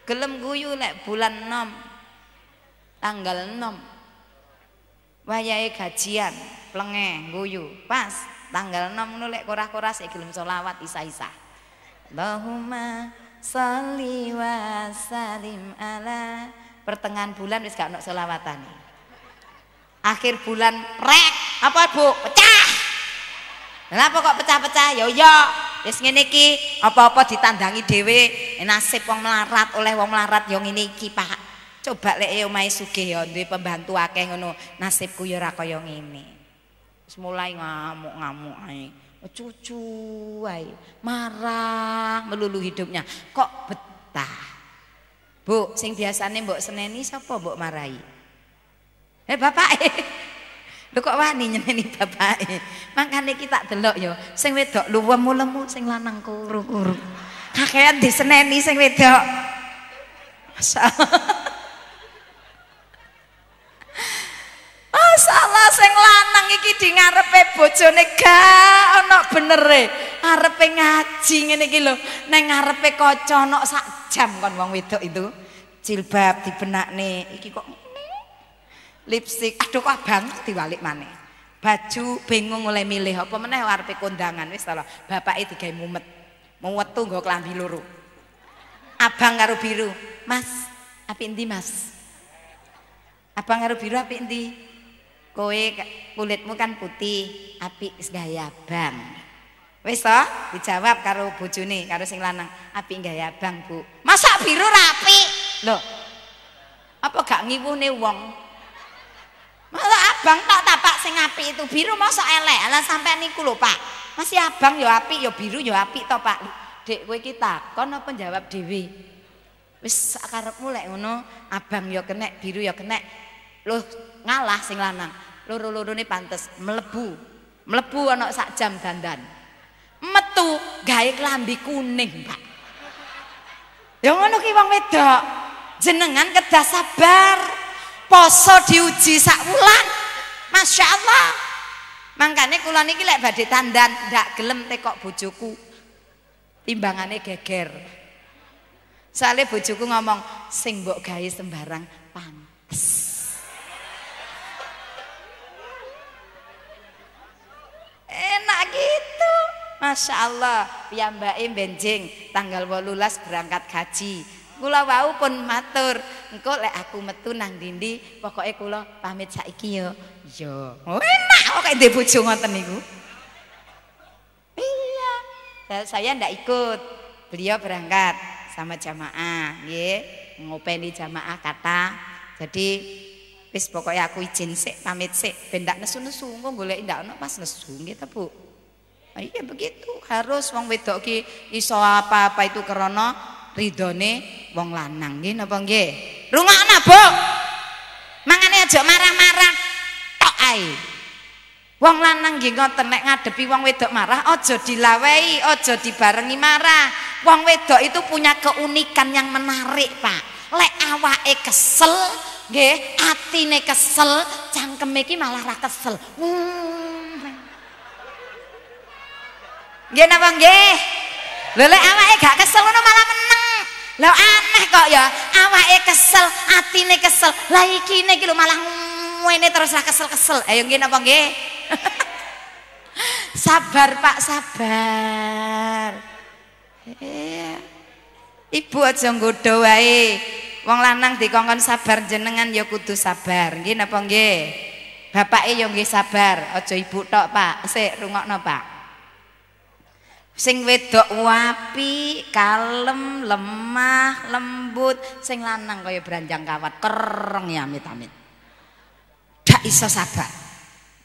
gelem guyu lek bulan 6 tanggal 6 wayahe gajian plenge guyu pas tanggal 6 ngono lek kora saya sik gelem selawat isa-isa Allahumma sholli wa salim ala pertengahan bulan wis gak ono selawatane akhir bulan rek apa bu pecah kenapa kok pecah-pecah yo ya, yo ya. Wis ngene iki apa-apa ditandangi dhewe, nasib wong melarat oleh wong melarat yang ini iki, Pak. Coba lek e mai sugih ya duwe pembantu akeh ngono, nasibku yo ora kaya ngene. Wis mulai ngamuk-ngamuk ae. Cucu ae, marah melulu hidupnya. Kok betah? Bu, sing biasane mbok seneni siapa mbok marahi? Eh bapak eh. Lho kok wani nyeneni bapake. Mangkane iki tak delok ya, sing wedok luwem mulemu sing lanang kuru-kuru. Kakean diseneni sing wedok. Masalah sing lanang iki di ngarepe bojone gak ana benere. Arepe ngaji ngene iki lho, ning ngarepe kaca ana sak jam kon wong wedok itu. Jilbab dibenakne iki kok lipstik aduh abang bang diwalik mana baju bingung mulai milih apa meneh arepe kondangan wis bapak bapake digawe mumet muwet nggo klambi loro abang karo biru mas apik endi mas abang karo biru apik endi kowe kulitmu kan putih apik gaya abang wis to dijawab karo bojone karo sing lanang apik gaya abang bu masa biru rapi lho apa gak ngiwune wong Masa abang tak pak sing api itu biru masa elek. Lah sampai niku lho Pak. Masih abang yo api yo biru yo api to Pak. Dek gue kita kon apa jawab dewi Wis sak mulai uno ngono, abang yo kenek, biru yo kenek. lo ngalah sing lanang. loro nih pantes melebu. Melebu anak sak jam dandan. Metu gawe lambi kuning, Pak. yang ngono kibang wedok. Jenengan kedah sabar poso diuji sak wulan Masya Allah makanya kula ini lek badai tandan ndak gelem tekok bojoku timbangannya geger soalnya bojoku ngomong sing mbok gawe sembarang pantes enak gitu Masya Allah piyambake benjing tanggal 18 berangkat gaji Kula wau pun matur, engko lek aku metu nang dindi, pokoknya kula pamit saiki yo. Yo. Oh, enak kok kok ndek bojo ngoten niku. Iya. Saya ndak ikut. Beliau berangkat sama jamaah, nggih. Ngopeni jamaah kata. Jadi wis pokoknya aku izin sik, pamit sik, ben ndak nesu-nesu, engko golek ndak ono pas nesu nggih ta, Bu. Iya begitu, harus wong wedok ki iso apa-apa itu karena ridone wong lanang nggih napa nggih rungokno Bu mangane aja marah-marah tok ae wong lanang nggih ngoten nek ngadepi wong wedok marah aja dilawehi aja dibarengi marah wong wedok itu punya keunikan yang menarik Pak lek awake kesel nggih atine kesel cangkeme iki malah ra kesel nggih napa nggih lho lek awake gak kesel ngono malah Lha aneh kok ya, awake kesel, atine kesel. Lah iki ne iki lho malah ngene terus kesel-kesel. Ayo nggih napa nggih? Sabar Pak, sabar. Ibu aja nggodha wae. Wong lanang dikongkon sabar jenengan ya kudu sabar. Nggih napa nggih? Bapake ya nggih sabar, aja ibu tok Pak. Sik rungokno Pak. sing wedok wapi kalem lemah lembut sing lanang kaya beranjang kawat kereng ya amit amit dak iso sabar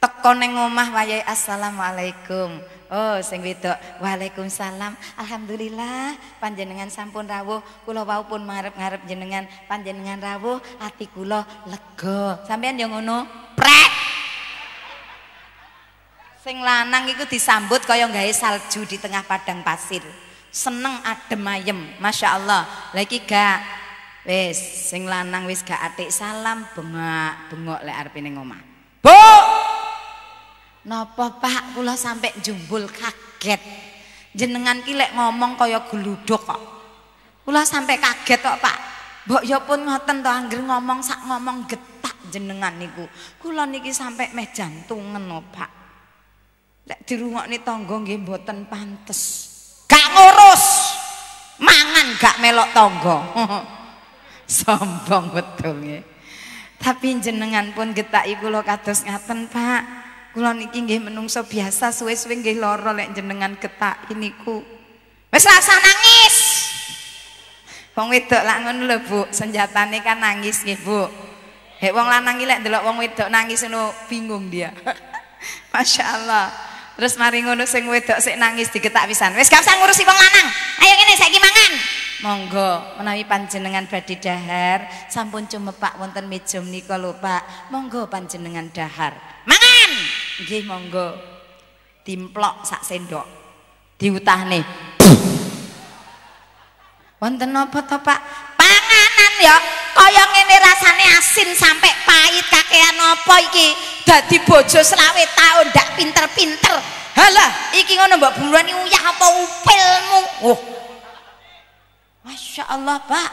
teko ning omah waya assalamualaikum oh sing wedok waalaikumsalam alhamdulillah panjenengan sampun rawuh kula wau pun ngarep-ngarep jenengan panjenengan rawuh ati kula lega sampean yang ngono pre Sing lanang itu disambut kaya nggawe salju di tengah padang pasir. Seneng adem ayem, Masya Allah. Lagi gak, wes sing lanang wis gak atik salam, bengak, bengok le arpi ning Bu! nopo Pak pulau sampai jumbul kaget. Jenengan ki ngomong kaya geluduk kok. Pulau sampai kaget kok Pak. Bu, ya pun ngoten to angger ngomong sak ngomong getak jenengan niku. Kula niki sampai meh jantungan nopo. Oh, Pak. Lek dirungokne tangga nggih mboten pantes. Gak ngurus. Mangan gak melok tangga. Sombong betul nggih. Tapi jenengan pun iku lo kados ngaten, Pak. Kula niki nggih menungso biasa suwe-suwe nggih lara lek jenengan ini niku. Wis rasa nangis. Wong wedok lak ngono lho, Bu. Senjatane kan nangis nggih, Bu. Hei, wong lanang ilek lek wong wedok nangis ngono bingung dia. Masya Allah. Terus mari ngono sing wedok sik nangis diketak wisan. Wis gak usah ngurusi wong lanang. Ayo ngene saiki mangan. Monggo menawi panjenengan badhe dahar sampun cumepak wonten meja menika lho Pak. Monggo panjenengan dahar. Mangan. Nggih monggo. Dimplok sak sendok. Diutahne. Puh. Wonten apa to, Pak? Panganan ya kaya ngene rasane asin sampai pahit kakean apa iki? Dadi bojo selawe tahun ndak pinter-pinter. Halah, iki ngono Mbak Buruan uyah apa upilmu? Oh. Masya Allah Pak.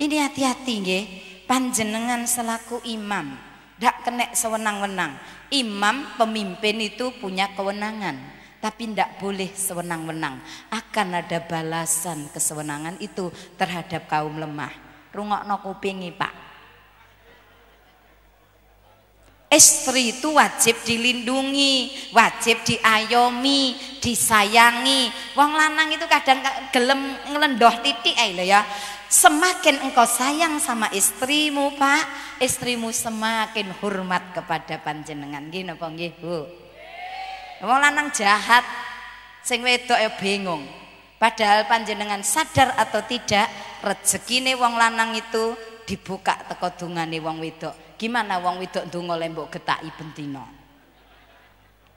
Ini hati-hati nggih. Panjenengan selaku imam, ndak kena sewenang-wenang. Imam pemimpin itu punya kewenangan tapi tidak boleh sewenang-wenang. Akan ada balasan kesewenangan itu terhadap kaum lemah. Rungok Rungokno kupingi pak. Istri itu wajib dilindungi, wajib diayomi, disayangi. Wong lanang itu kadang gelem ngelendoh titik ayo ya. Semakin engkau sayang sama istrimu, Pak, istrimu semakin hormat kepada panjenengan. Gini Bu? Wong lanang jahat, sing wedok ya bingung. Padahal panjenengan sadar atau tidak, rezekine wong lanang itu dibuka teko dungane wong wedok. Gimana wong wedok ndonga mbok getaki bentina?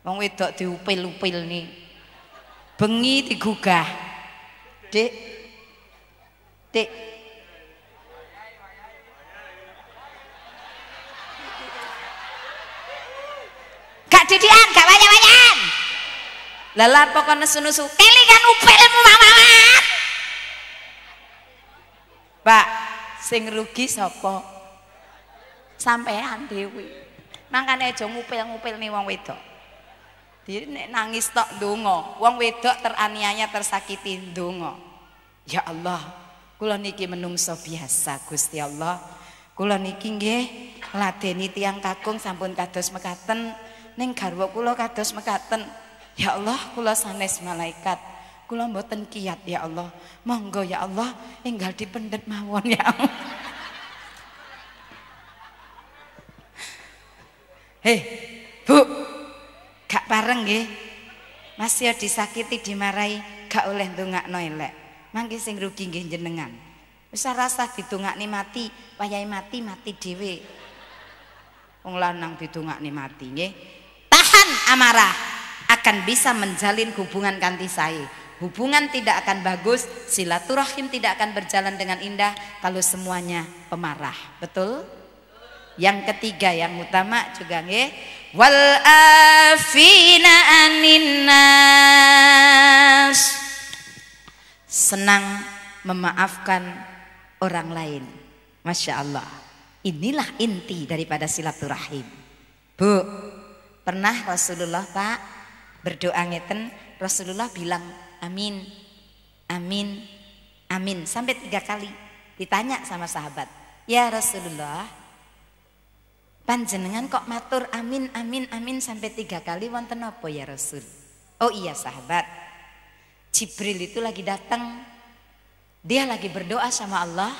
Wong wedok diupil-upil nih. Bengi digugah. Dik. Dik. Gak didian, gak banyak-banyak. Lalar pokok nesu-nesu, kelingan upilmu mamawan. Pak, sing rugi sopo. Sampean dewi. Makanya aja ngupil-ngupil nih wong wedok. Dia nek nangis tok dungo. Wong wedok teraniaya tersakiti dungo. Ya Allah, kula niki menungso biasa Gusti Allah. Kula niki nggih ladeni tiang kakung sampun kados mekaten ning garwa kula kados mekaten. Ya Allah kula sanes malaikat. Kula mboten kiat ya Allah. Monggo ya Allah enggal dipendet mawon ya Hei, Bu. Gak pareng nggih. masih disakiti dimarahi gak oleh ndongakno elek. Mangke sing rugi nggih jenengan. Wis rasa ditungakni mati, wayahe mati mati dhewe. Wong lanang ditungakni mati nggih. Tahan amarah akan bisa menjalin hubungan ganti saya Hubungan tidak akan bagus, silaturahim tidak akan berjalan dengan indah kalau semuanya pemarah. Betul? Yang ketiga yang utama juga nge wal afina aninas Senang memaafkan orang lain. Masya Allah. Inilah inti daripada silaturahim. Bu, pernah Rasulullah Pak berdoa ngeten Rasulullah bilang amin amin amin sampai tiga kali ditanya sama sahabat ya Rasulullah panjenengan kok matur amin amin amin sampai tiga kali wonten apa ya Rasul oh iya sahabat Jibril itu lagi datang dia lagi berdoa sama Allah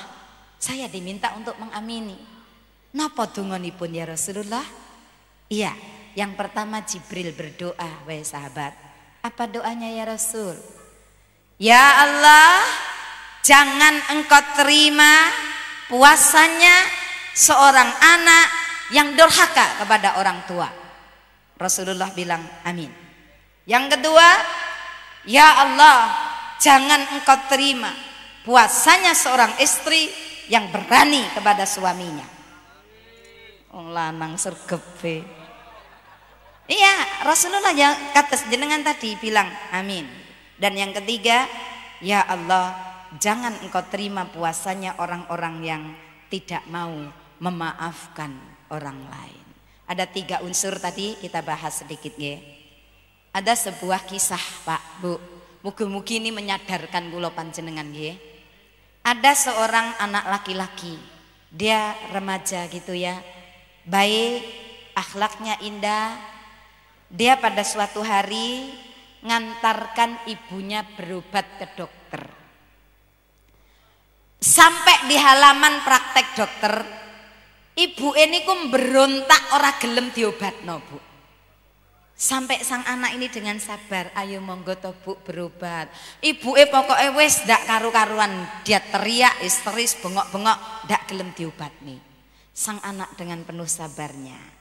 saya diminta untuk mengamini napa dungonipun ya Rasulullah iya yang pertama Jibril berdoa, wahai sahabat. Apa doanya ya Rasul? Ya Allah, jangan engkau terima puasanya seorang anak yang durhaka kepada orang tua. Rasulullah bilang amin. Yang kedua, ya Allah, jangan engkau terima puasanya seorang istri yang berani kepada suaminya. Oh, lanang sergepe. Iya, Rasulullah yang kata jenengan tadi bilang amin. Dan yang ketiga, ya Allah, jangan engkau terima puasanya orang-orang yang tidak mau memaafkan orang lain. Ada tiga unsur tadi kita bahas sedikit ya. Ada sebuah kisah Pak Bu, mugi-mugi ini menyadarkan kula panjenengan ya. Ada seorang anak laki-laki, dia remaja gitu ya, baik, akhlaknya indah, dia pada suatu hari ngantarkan ibunya berobat ke dokter. Sampai di halaman praktek dokter, ibu ini kum berontak orang gelem diobat no bu. Sampai sang anak ini dengan sabar, ayo monggo to bu berobat. Ibu e pokoknya wes dak karu-karuan, dia teriak, histeris, bengok-bengok, dak gelem diobat nih. Sang anak dengan penuh sabarnya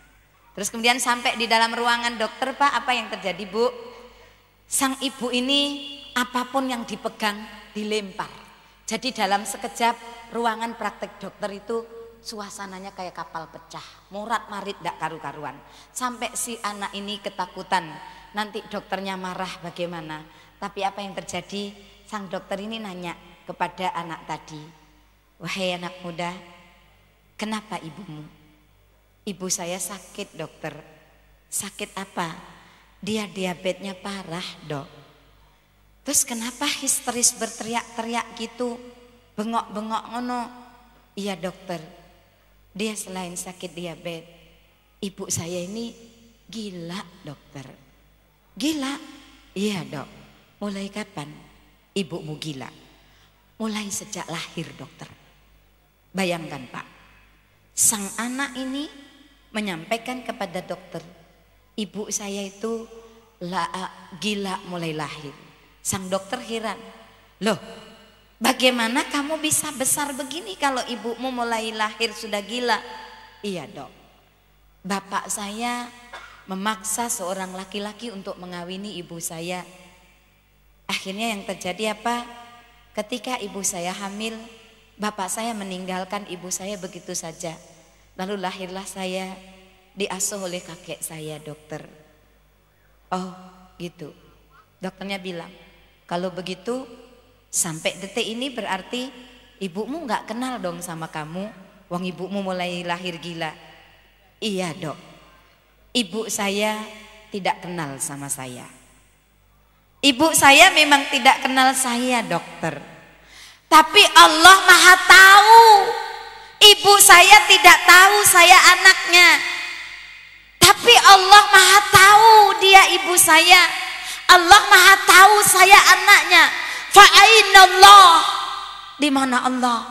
Terus kemudian sampai di dalam ruangan dokter Pak, apa yang terjadi Bu? Sang ibu ini apapun yang dipegang dilempar. Jadi dalam sekejap ruangan praktek dokter itu suasananya kayak kapal pecah, murat marit tidak karu-karuan. Sampai si anak ini ketakutan, nanti dokternya marah bagaimana. Tapi apa yang terjadi? Sang dokter ini nanya kepada anak tadi, wahai anak muda, kenapa ibumu Ibu saya sakit dokter. Sakit apa? Dia diabetesnya parah dok. Terus kenapa histeris berteriak-teriak gitu? Bengok-bengok ngono. Iya dokter. Dia selain sakit diabetes. Ibu saya ini gila dokter. Gila? Iya dok. Mulai kapan ibumu gila? Mulai sejak lahir dokter. Bayangkan pak. Sang anak ini menyampaikan kepada dokter, ibu saya itu la, gila mulai lahir. Sang dokter heran, loh bagaimana kamu bisa besar begini kalau ibumu mulai lahir sudah gila? Iya dok, bapak saya memaksa seorang laki-laki untuk mengawini ibu saya. Akhirnya yang terjadi apa? Ketika ibu saya hamil, bapak saya meninggalkan ibu saya begitu saja Lalu lahirlah saya diasuh oleh kakek saya dokter. Oh gitu. Dokternya bilang, kalau begitu sampai detik ini berarti ibumu gak kenal dong sama kamu. Wong ibumu mulai lahir gila. Iya dok, ibu saya tidak kenal sama saya. Ibu saya memang tidak kenal saya dokter. Tapi Allah maha tahu Ibu saya tidak tahu saya anaknya. Tapi Allah Maha tahu dia ibu saya. Allah Maha tahu saya anaknya. Fa Allah. Di mana Allah?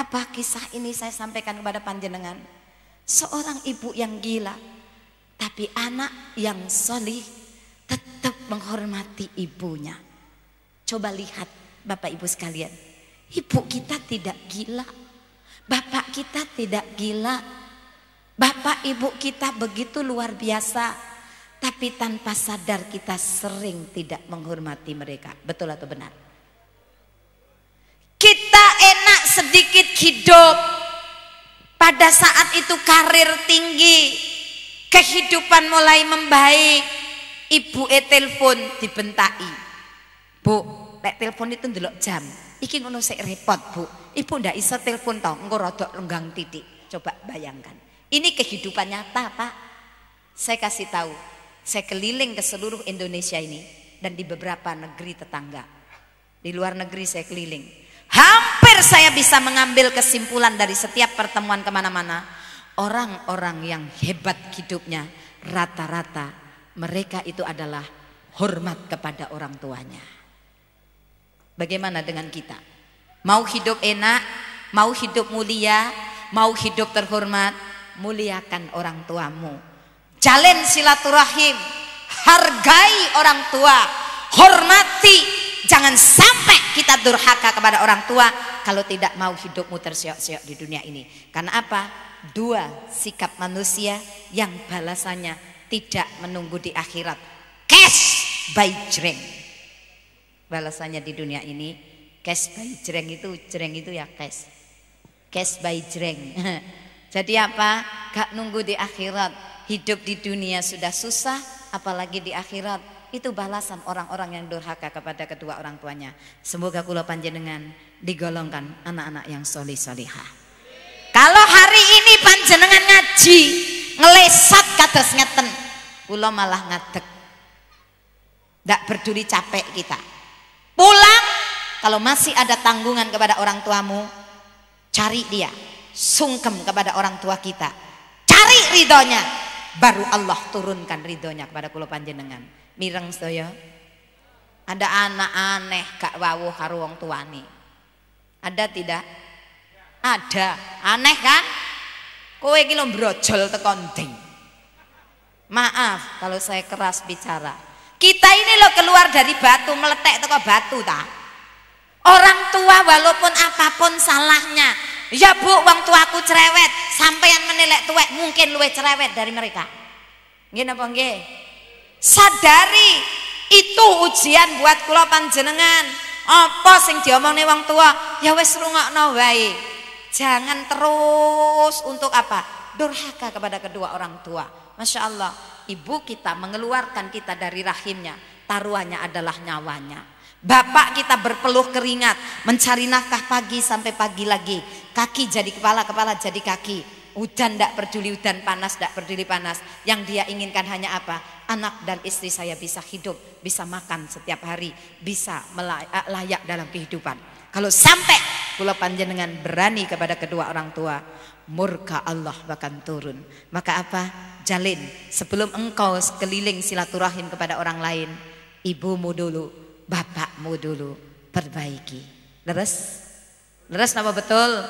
Apa kisah ini saya sampaikan kepada panjenengan? Seorang ibu yang gila, tapi anak yang solih tetap menghormati ibunya. Coba lihat Bapak Ibu sekalian, ibu kita tidak gila Bapak kita tidak gila. Bapak ibu kita begitu luar biasa. Tapi tanpa sadar kita sering tidak menghormati mereka. Betul atau benar? Kita enak sedikit hidup. Pada saat itu karir tinggi. Kehidupan mulai membaik. Ibu e telepon dibentai. Bu, lek telepon itu ndelok jam. Iki ngono sik repot, Bu. Ibu ndak iso telepon toh, engko rodok lenggang titik. Coba bayangkan. Ini kehidupan nyata, Pak. Saya kasih tahu, saya keliling ke seluruh Indonesia ini dan di beberapa negeri tetangga. Di luar negeri saya keliling. Hampir saya bisa mengambil kesimpulan dari setiap pertemuan kemana-mana. Orang-orang yang hebat hidupnya rata-rata mereka itu adalah hormat kepada orang tuanya. Bagaimana dengan kita? Mau hidup enak, mau hidup mulia, mau hidup terhormat, muliakan orang tuamu. Jalin silaturahim, hargai orang tua, hormati. Jangan sampai kita durhaka kepada orang tua kalau tidak mau hidupmu tersiok-siok di dunia ini. Karena apa? Dua sikap manusia yang balasannya tidak menunggu di akhirat. Cash by drink. Balasannya di dunia ini Cash by jreng itu, jreng itu ya cash. Cash by jreng. Jadi apa? Gak nunggu di akhirat. Hidup di dunia sudah susah, apalagi di akhirat itu balasan orang-orang yang durhaka kepada kedua orang tuanya. Semoga kula panjenengan digolongkan anak-anak yang solih soliha. Kalau hari ini panjenengan ngaji ngelesat kados ngeten, kula malah ngadeg. Ndak peduli capek kita. Pulang kalau masih ada tanggungan kepada orang tuamu, cari dia. Sungkem kepada orang tua kita. Cari ridhonya. Baru Allah turunkan ridhonya kepada kulo panjenengan. Mireng saya Ada anak aneh gak wawu karo wong tuane. Ada tidak? Ada. Aneh kan? Kowe iki brojol tekonting. Maaf kalau saya keras bicara. Kita ini lo keluar dari batu meletek toko batu tak? orang tua walaupun apapun salahnya ya bu tua aku cerewet Sampai yang menilai tua, mungkin luwe cerewet dari mereka gini apa nggih sadari itu ujian buat kula panjenengan apa sing nih wong tua ya rungok no wae jangan terus untuk apa durhaka kepada kedua orang tua Masya Allah ibu kita mengeluarkan kita dari rahimnya taruhannya adalah nyawanya Bapak kita berpeluh keringat, mencari nafkah pagi sampai pagi lagi. Kaki jadi kepala, kepala jadi kaki. Hujan tidak peduli hujan, panas tidak peduli panas. Yang dia inginkan hanya apa? Anak dan istri saya bisa hidup, bisa makan setiap hari, bisa eh, layak dalam kehidupan. Kalau sampai Pulau panjenengan berani kepada kedua orang tua, murka Allah bahkan turun. Maka apa? Jalin. Sebelum engkau keliling silaturahim kepada orang lain, ibumu dulu bapakmu dulu perbaiki. Leres? Leres napa betul?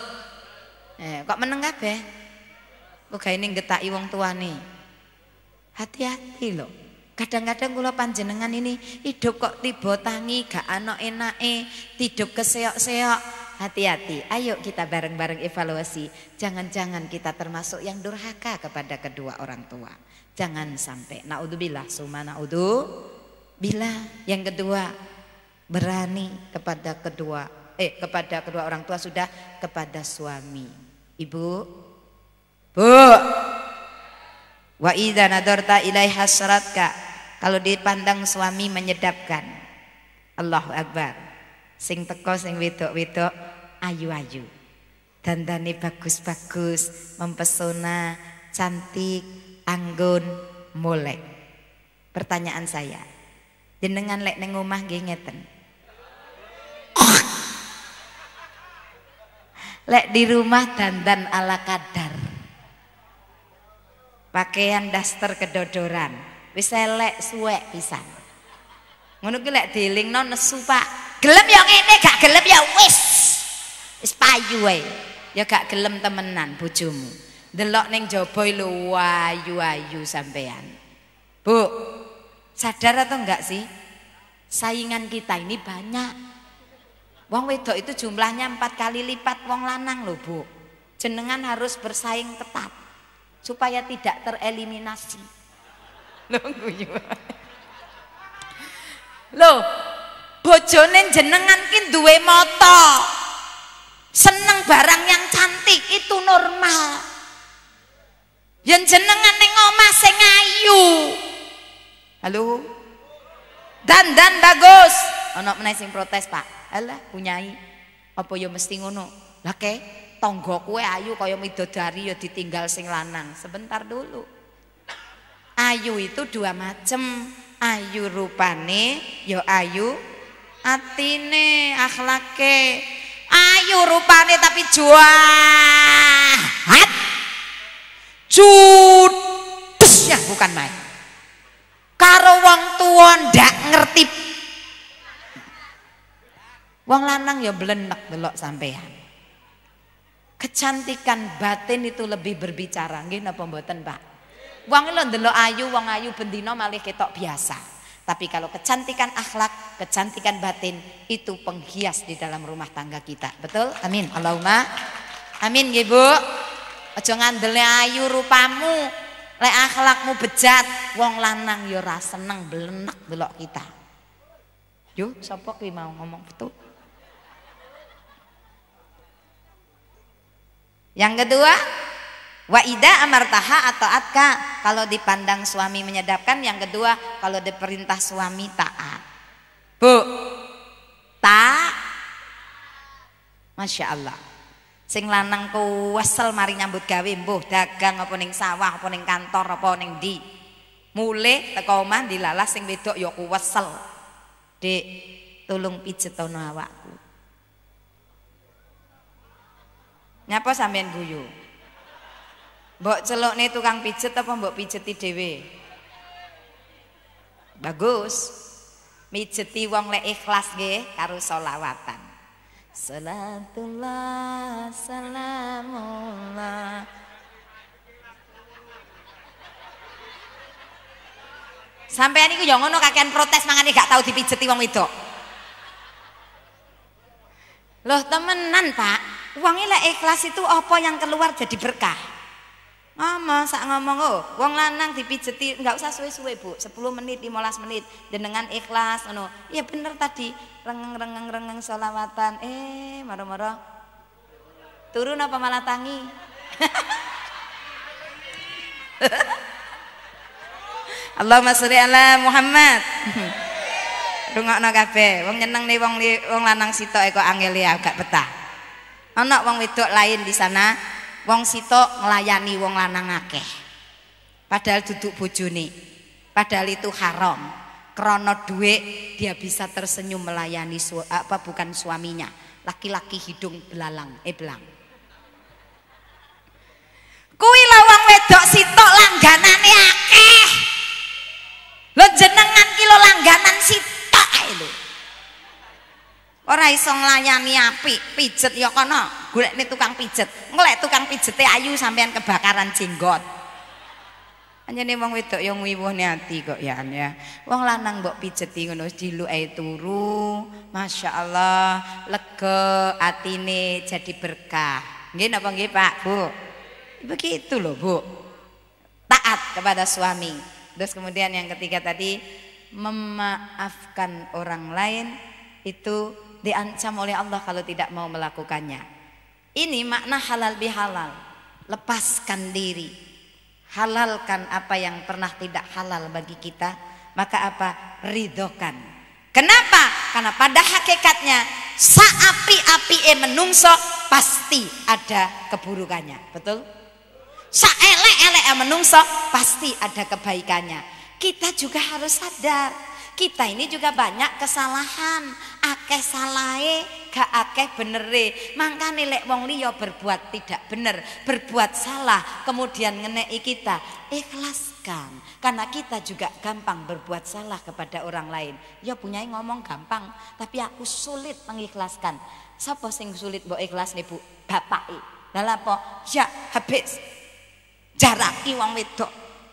Eh, kok meneng kabeh? Muga ini iwang tua nih. Hati-hati loh. Kadang-kadang kula panjenengan ini hidup kok tiba tangi gak ana enake, hidup keseok-seok. Hati-hati, ayo kita bareng-bareng evaluasi. Jangan-jangan kita termasuk yang durhaka kepada kedua orang tua. Jangan sampai. Naudzubillah, suma naudzubillah. Bila yang kedua berani kepada kedua eh kepada kedua orang tua sudah kepada suami. Ibu, Bu. Wa idza nadarta ilai hasratka. Kalau dipandang suami menyedapkan. Allahu Akbar. Sing teko sing wedok-wedok ayu-ayu. Dandane bagus-bagus, mempesona, cantik, anggun, molek. Pertanyaan saya, jenengan lek neng omah nggih ngeten lek di rumah dandan ala kadar pakaian daster kedodoran wis elek suwek pisan ngono ki lek dielingno nesu Pak gelem ya ngene gak gelem ya wis wis payu wae. ya gak gelem temenan bojomu delok ning jaba lho ayu-ayu sampean Bu, Sadar atau enggak sih? Saingan kita ini banyak. Wong wedok itu jumlahnya empat kali lipat wong lanang loh bu. Jenengan harus bersaing ketat supaya tidak tereliminasi. Loh guyu. Loh, bojone jenengan ki duwe moto. Seneng barang yang cantik itu normal. Yang jenengan ning omah sing Halo? Dan dan bagus. Ono meneh sing protes, Pak. Alah, punyai. Apa yo ya mesti ngono? Lah ke, ayu kau ayu kaya midodari ya ditinggal sing lanang. Sebentar dulu. Ayu itu dua macam. Ayu rupane, yo ya ayu atine, akhlake. Ayu rupane tapi jahat. Judes ya bukan main karo wong tua ndak ngerti wong lanang ya belenek delok sampean kecantikan batin itu lebih berbicara nggih napa mboten Pak wong lo ndelok ayu wong ayu bendino malih ketok biasa tapi kalau kecantikan akhlak, kecantikan batin itu penghias di dalam rumah tangga kita. Betul? Amin. Allahumma. Amin, Ibu. Ojo ngandelne ayu rupamu, Lek akhlakmu bejat, wong lanang ya ora seneng blenek delok kita. Yo, sapa ki mau ngomong betul? Yang kedua, wa amartaha atau atka kalau dipandang suami menyedapkan. Yang kedua, kalau diperintah suami taat. Bu, tak, masya Allah sing lanang wesel mari nyambut gawe mbuh dagang apa ning sawah apa ning kantor apa ning ndi mule teko omah dilalah sing wedok ya wesel, dik tolong pijetono awakku nyapa sampean guyu mbok celukne tukang pijet apa mbok pijeti dhewe bagus mijeti wong lek ikhlas nggih karo solawatan Salatullah, salamullah Sampean iku yo ya ngono kakean protes mangane gak tau dipijeti wong itu. Loh temenan Pak, uangnya lah ikhlas itu apa yang keluar jadi berkah ngomong sak ngomong oh wong lanang dipijeti nggak usah suwe-suwe bu 10 menit 15 menit dengan ikhlas ngono ya bener tadi rengeng rengeng rengeng solawatan eh maro maro turun apa malah tangi Allahumma sholli ala Muhammad rungokno kabeh wong nyeneng nih wong wong lanang sitok e kok angel ya gak betah ana wong wedok lain di sana wong sitok ngelayani wong lanang akeh padahal duduk bojone padahal itu haram krono duwe dia bisa tersenyum melayani su apa bukan suaminya laki-laki hidung belalang eh belang kuwi lawang wedok sitok langganane akeh lo jenengan kilo langganan sitok lho ora iso nglayani api pijet ya kono ini tukang pijet ngelek tukang pijete ayu sampean kebakaran jenggot nih wong wedok yang nih hati kok ya ya wong lanang mbok pijeti ngono diluke turu Masya Allah lega atine jadi berkah nggih napa nggih Pak Bu begitu loh Bu taat kepada suami terus kemudian yang ketiga tadi memaafkan orang lain itu diancam oleh Allah kalau tidak mau melakukannya. Ini makna halal bihalal. Lepaskan diri. Halalkan apa yang pernah tidak halal bagi kita, maka apa? Ridhokan. Kenapa? Karena pada hakikatnya saapi-api e menungso pasti ada keburukannya, betul? Saelek-elek e menungso pasti ada kebaikannya. Kita juga harus sadar kita ini juga banyak kesalahan akeh salahe gak akeh benere maka nilai wong liya berbuat tidak bener, berbuat salah kemudian ngenei kita ikhlaskan karena kita juga gampang berbuat salah kepada orang lain ya punya ngomong gampang tapi aku sulit mengikhlaskan Siapa sing sulit mau ikhlas nih Bu bapak Lalu po ya habis Jarak iwang wedok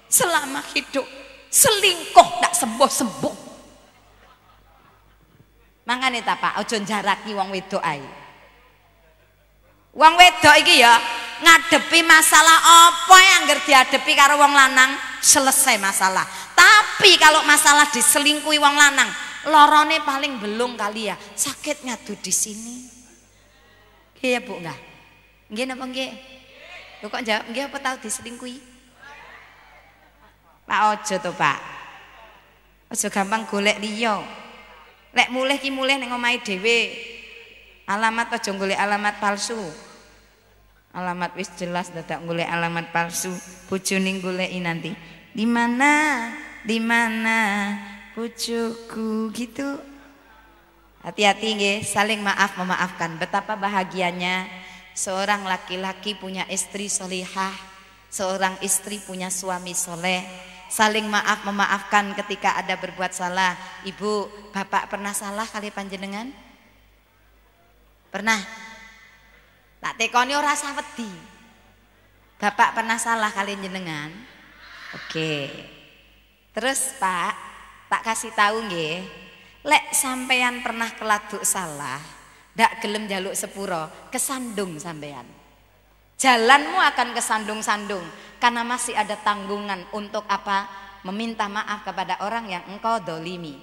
selama hidup selingkuh tak sembuh-sembuh Mangane ta Pak, aja jaraki wong wedok ae. Wong wedok iki ya ngadepi masalah apa yang anggar dihadapi karo wong lanang selesai masalah. Tapi kalau masalah diselingkuhi wong lanang, lorone paling belum kali ya, sakit ngadu di sini. Iya Bu enggak? Nggih napa nggih? Lho kok jawab nggih apa tahu diselingkuhi? Pak ojo to Pak. Ojo gampang golek liya. Lek mulih ki mulih ning omahe dhewe. Alamat aja golek alamat palsu. Alamat wis jelas dadak golek alamat palsu. Bojone goleki nanti. Di mana? Di mana bojoku gitu. Hati-hati nggih, saling maaf memaafkan. Betapa bahagianya seorang laki-laki punya istri solihah, seorang istri punya suami soleh saling maaf memaafkan ketika ada berbuat salah. Ibu, bapak pernah salah kali panjenengan? Pernah? Tak tekoni ora wedi. Bapak pernah salah kali jenengan? Oke. Terus Pak, tak kasih tahu nggih. Lek sampean pernah keladuk salah, ndak gelem jaluk sepuro, kesandung sampean. Jalanmu akan kesandung-sandung karena masih ada tanggungan untuk apa? Meminta maaf kepada orang yang engkau dolimi.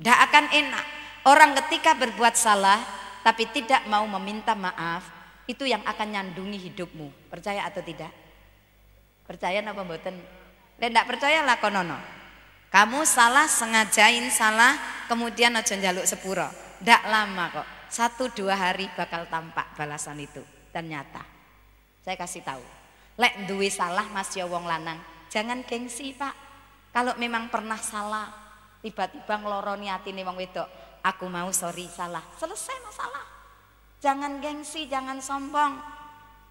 Tidak akan enak. Orang ketika berbuat salah tapi tidak mau meminta maaf itu yang akan nyandungi hidupmu. Percaya atau tidak? Percaya apa mboten? Lek tidak percaya konono Kamu salah sengajain salah kemudian ojo njaluk sepuro. tidak lama kok. Satu dua hari bakal tampak balasan itu ternyata. Saya kasih tahu. Lek duwe salah Mas ya wong lanang, jangan gengsi, Pak. Kalau memang pernah salah, tiba-tiba ngloroni atine wong wedok, aku mau sorry salah. Selesai masalah. Jangan gengsi, jangan sombong.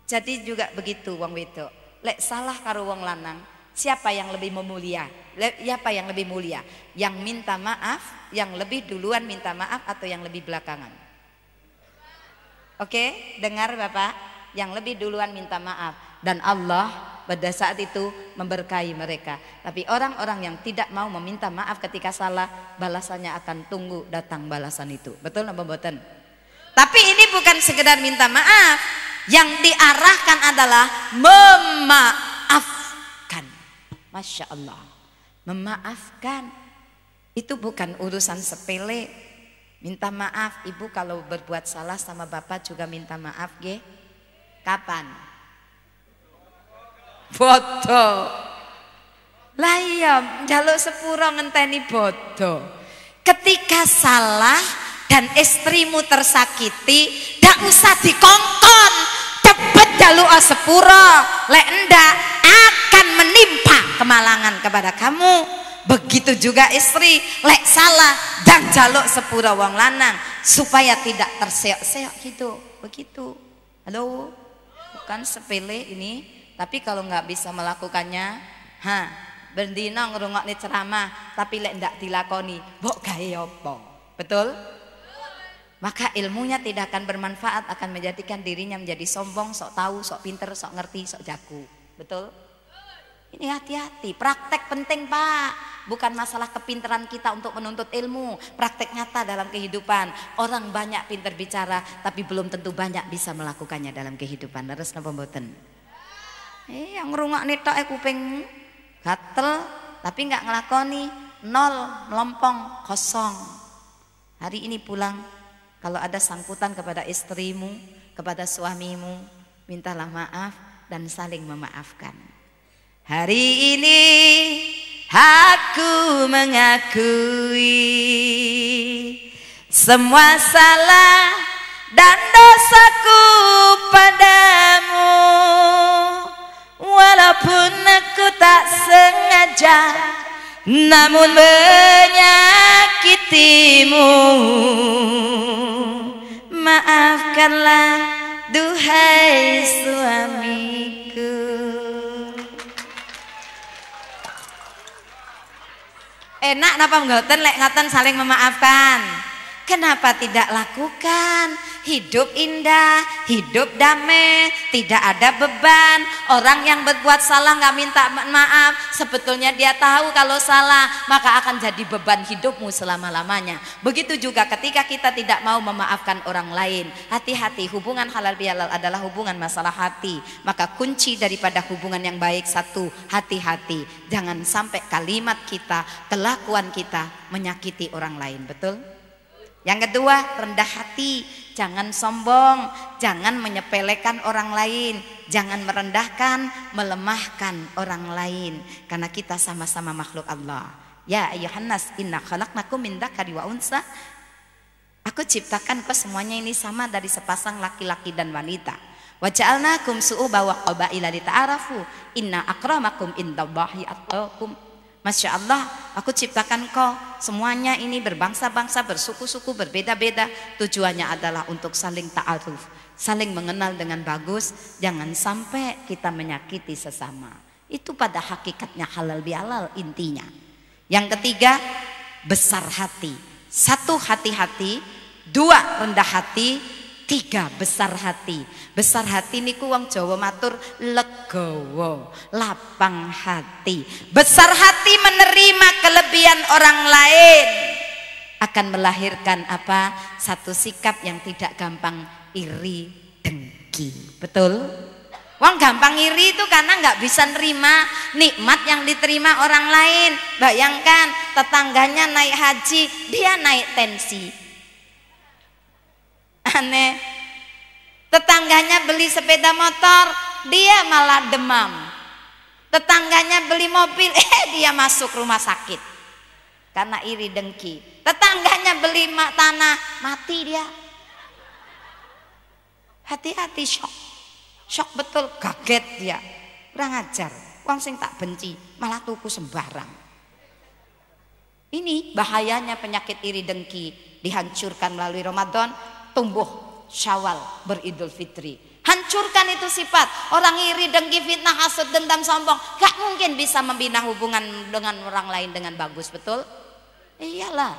Jadi juga begitu wong wedok. Lek salah karo wong lanang, siapa yang lebih memulia? Siapa yang lebih mulia? Yang minta maaf, yang lebih duluan minta maaf atau yang lebih belakangan? Oke, dengar Bapak yang lebih duluan minta maaf dan Allah pada saat itu memberkahi mereka. Tapi orang-orang yang tidak mau meminta maaf ketika salah, balasannya akan tunggu datang balasan itu. Betul apa boten? Tapi ini bukan sekedar minta maaf, yang diarahkan adalah memaafkan. Masya Allah, memaafkan itu bukan urusan sepele. Minta maaf, ibu kalau berbuat salah sama bapak juga minta maaf, gih Kapan? Foto, Lah iya, njaluk sepuro ngenteni bodo. Ketika salah dan istrimu tersakiti, tak usah dikongkon. Cepet jaluk sepuro. Lek ndak akan menimpa kemalangan kepada kamu. Begitu juga istri lek salah dan jaluk sepura wong lanang supaya tidak terseok-seok gitu. Begitu. Halo bukan sepele ini tapi kalau nggak bisa melakukannya ha berdina ngerungok nih ceramah tapi lek ndak dilakoni bok gaya apa betul maka ilmunya tidak akan bermanfaat akan menjadikan dirinya menjadi sombong sok tahu sok pinter sok ngerti sok jago betul ini hati-hati, praktek penting Pak. Bukan masalah kepintaran kita untuk menuntut ilmu, praktek nyata dalam kehidupan. Orang banyak pintar bicara, tapi belum tentu banyak bisa melakukannya dalam kehidupan. Terus napa mboten? Eh, yang nih tak eh kuping gatel, tapi nggak ngelakoni nol melompong kosong. Hari ini pulang, kalau ada sangkutan kepada istrimu, kepada suamimu, mintalah maaf dan saling memaafkan. Hari ini aku mengakui semua salah dan dosaku padamu Walaupun aku tak sengaja namun menyakitimu Maafkanlah duhai suami Enak napa mboten lek ngoten saling memaafkan? Kenapa tidak lakukan? hidup indah, hidup damai, tidak ada beban. Orang yang berbuat salah nggak minta maaf, sebetulnya dia tahu kalau salah, maka akan jadi beban hidupmu selama-lamanya. Begitu juga ketika kita tidak mau memaafkan orang lain. Hati-hati, hubungan halal bihalal adalah hubungan masalah hati. Maka kunci daripada hubungan yang baik satu, hati-hati. Jangan sampai kalimat kita, kelakuan kita menyakiti orang lain, betul? Yang kedua, rendah hati Jangan sombong, jangan menyepelekan orang lain, jangan merendahkan, melemahkan orang lain karena kita sama-sama makhluk Allah. Ya ayyuhannas inna khalaqnakum min dzakari wa unsa. Aku ciptakan kau semuanya ini sama dari sepasang laki-laki dan wanita. Wa ja'alnakum su'uba wa qabaila lita'arafu. Inna akramakum indallahi atqakum. Masya Allah, aku ciptakan kau. Semuanya ini berbangsa-bangsa, bersuku-suku, berbeda-beda. Tujuannya adalah untuk saling ta'aruf, saling mengenal dengan bagus. Jangan sampai kita menyakiti sesama. Itu pada hakikatnya halal bihalal intinya. Yang ketiga, besar hati. Satu hati-hati, dua rendah hati, tiga besar hati. Besar hati ini kuang Jawa matur legowo, lapang hati. Besar hati menerima kelebihan orang lain akan melahirkan apa? Satu sikap yang tidak gampang iri dengki. Betul? Wong gampang iri itu karena nggak bisa nerima nikmat yang diterima orang lain. Bayangkan tetangganya naik haji, dia naik tensi aneh tetangganya beli sepeda motor dia malah demam tetangganya beli mobil eh dia masuk rumah sakit karena iri dengki tetangganya beli tanah mati dia hati-hati shock shock betul kaget dia kurang ajar wong sing tak benci malah tuku sembarang ini bahayanya penyakit iri dengki dihancurkan melalui Ramadan tumbuh syawal beridul fitri. Hancurkan itu sifat. Orang iri, dengki, fitnah, hasut, dendam, sombong. Gak mungkin bisa membina hubungan dengan orang lain dengan bagus, betul? Iyalah.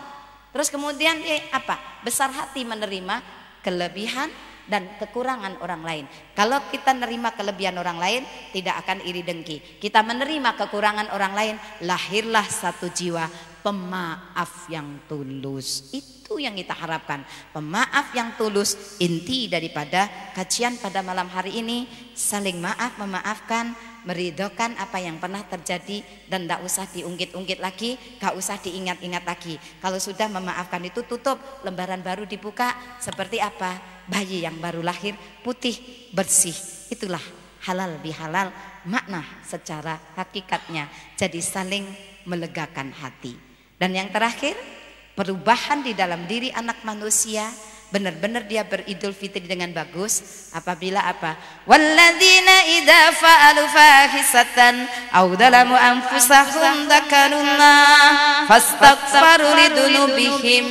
Terus kemudian eh, apa? Besar hati menerima kelebihan dan kekurangan orang lain. Kalau kita nerima kelebihan orang lain, tidak akan iri dengki. Kita menerima kekurangan orang lain, lahirlah satu jiwa pemaaf yang tulus. Itu yang kita harapkan. Pemaaf yang tulus inti daripada kajian pada malam hari ini. Saling maaf, memaafkan, meridokan apa yang pernah terjadi dan tidak usah diungkit-ungkit lagi, gak usah diingat-ingat lagi. Kalau sudah memaafkan itu tutup, lembaran baru dibuka seperti apa? Bayi yang baru lahir putih bersih. Itulah halal bihalal makna secara hakikatnya. Jadi saling melegakan hati. Dan yang terakhir, perubahan di dalam diri anak manusia benar-benar dia beridul fitri dengan bagus apabila apa walladzina idza fa'alu fahisatan aw dalamu anfusahum dzakarullah fastaghfaru lidunubihim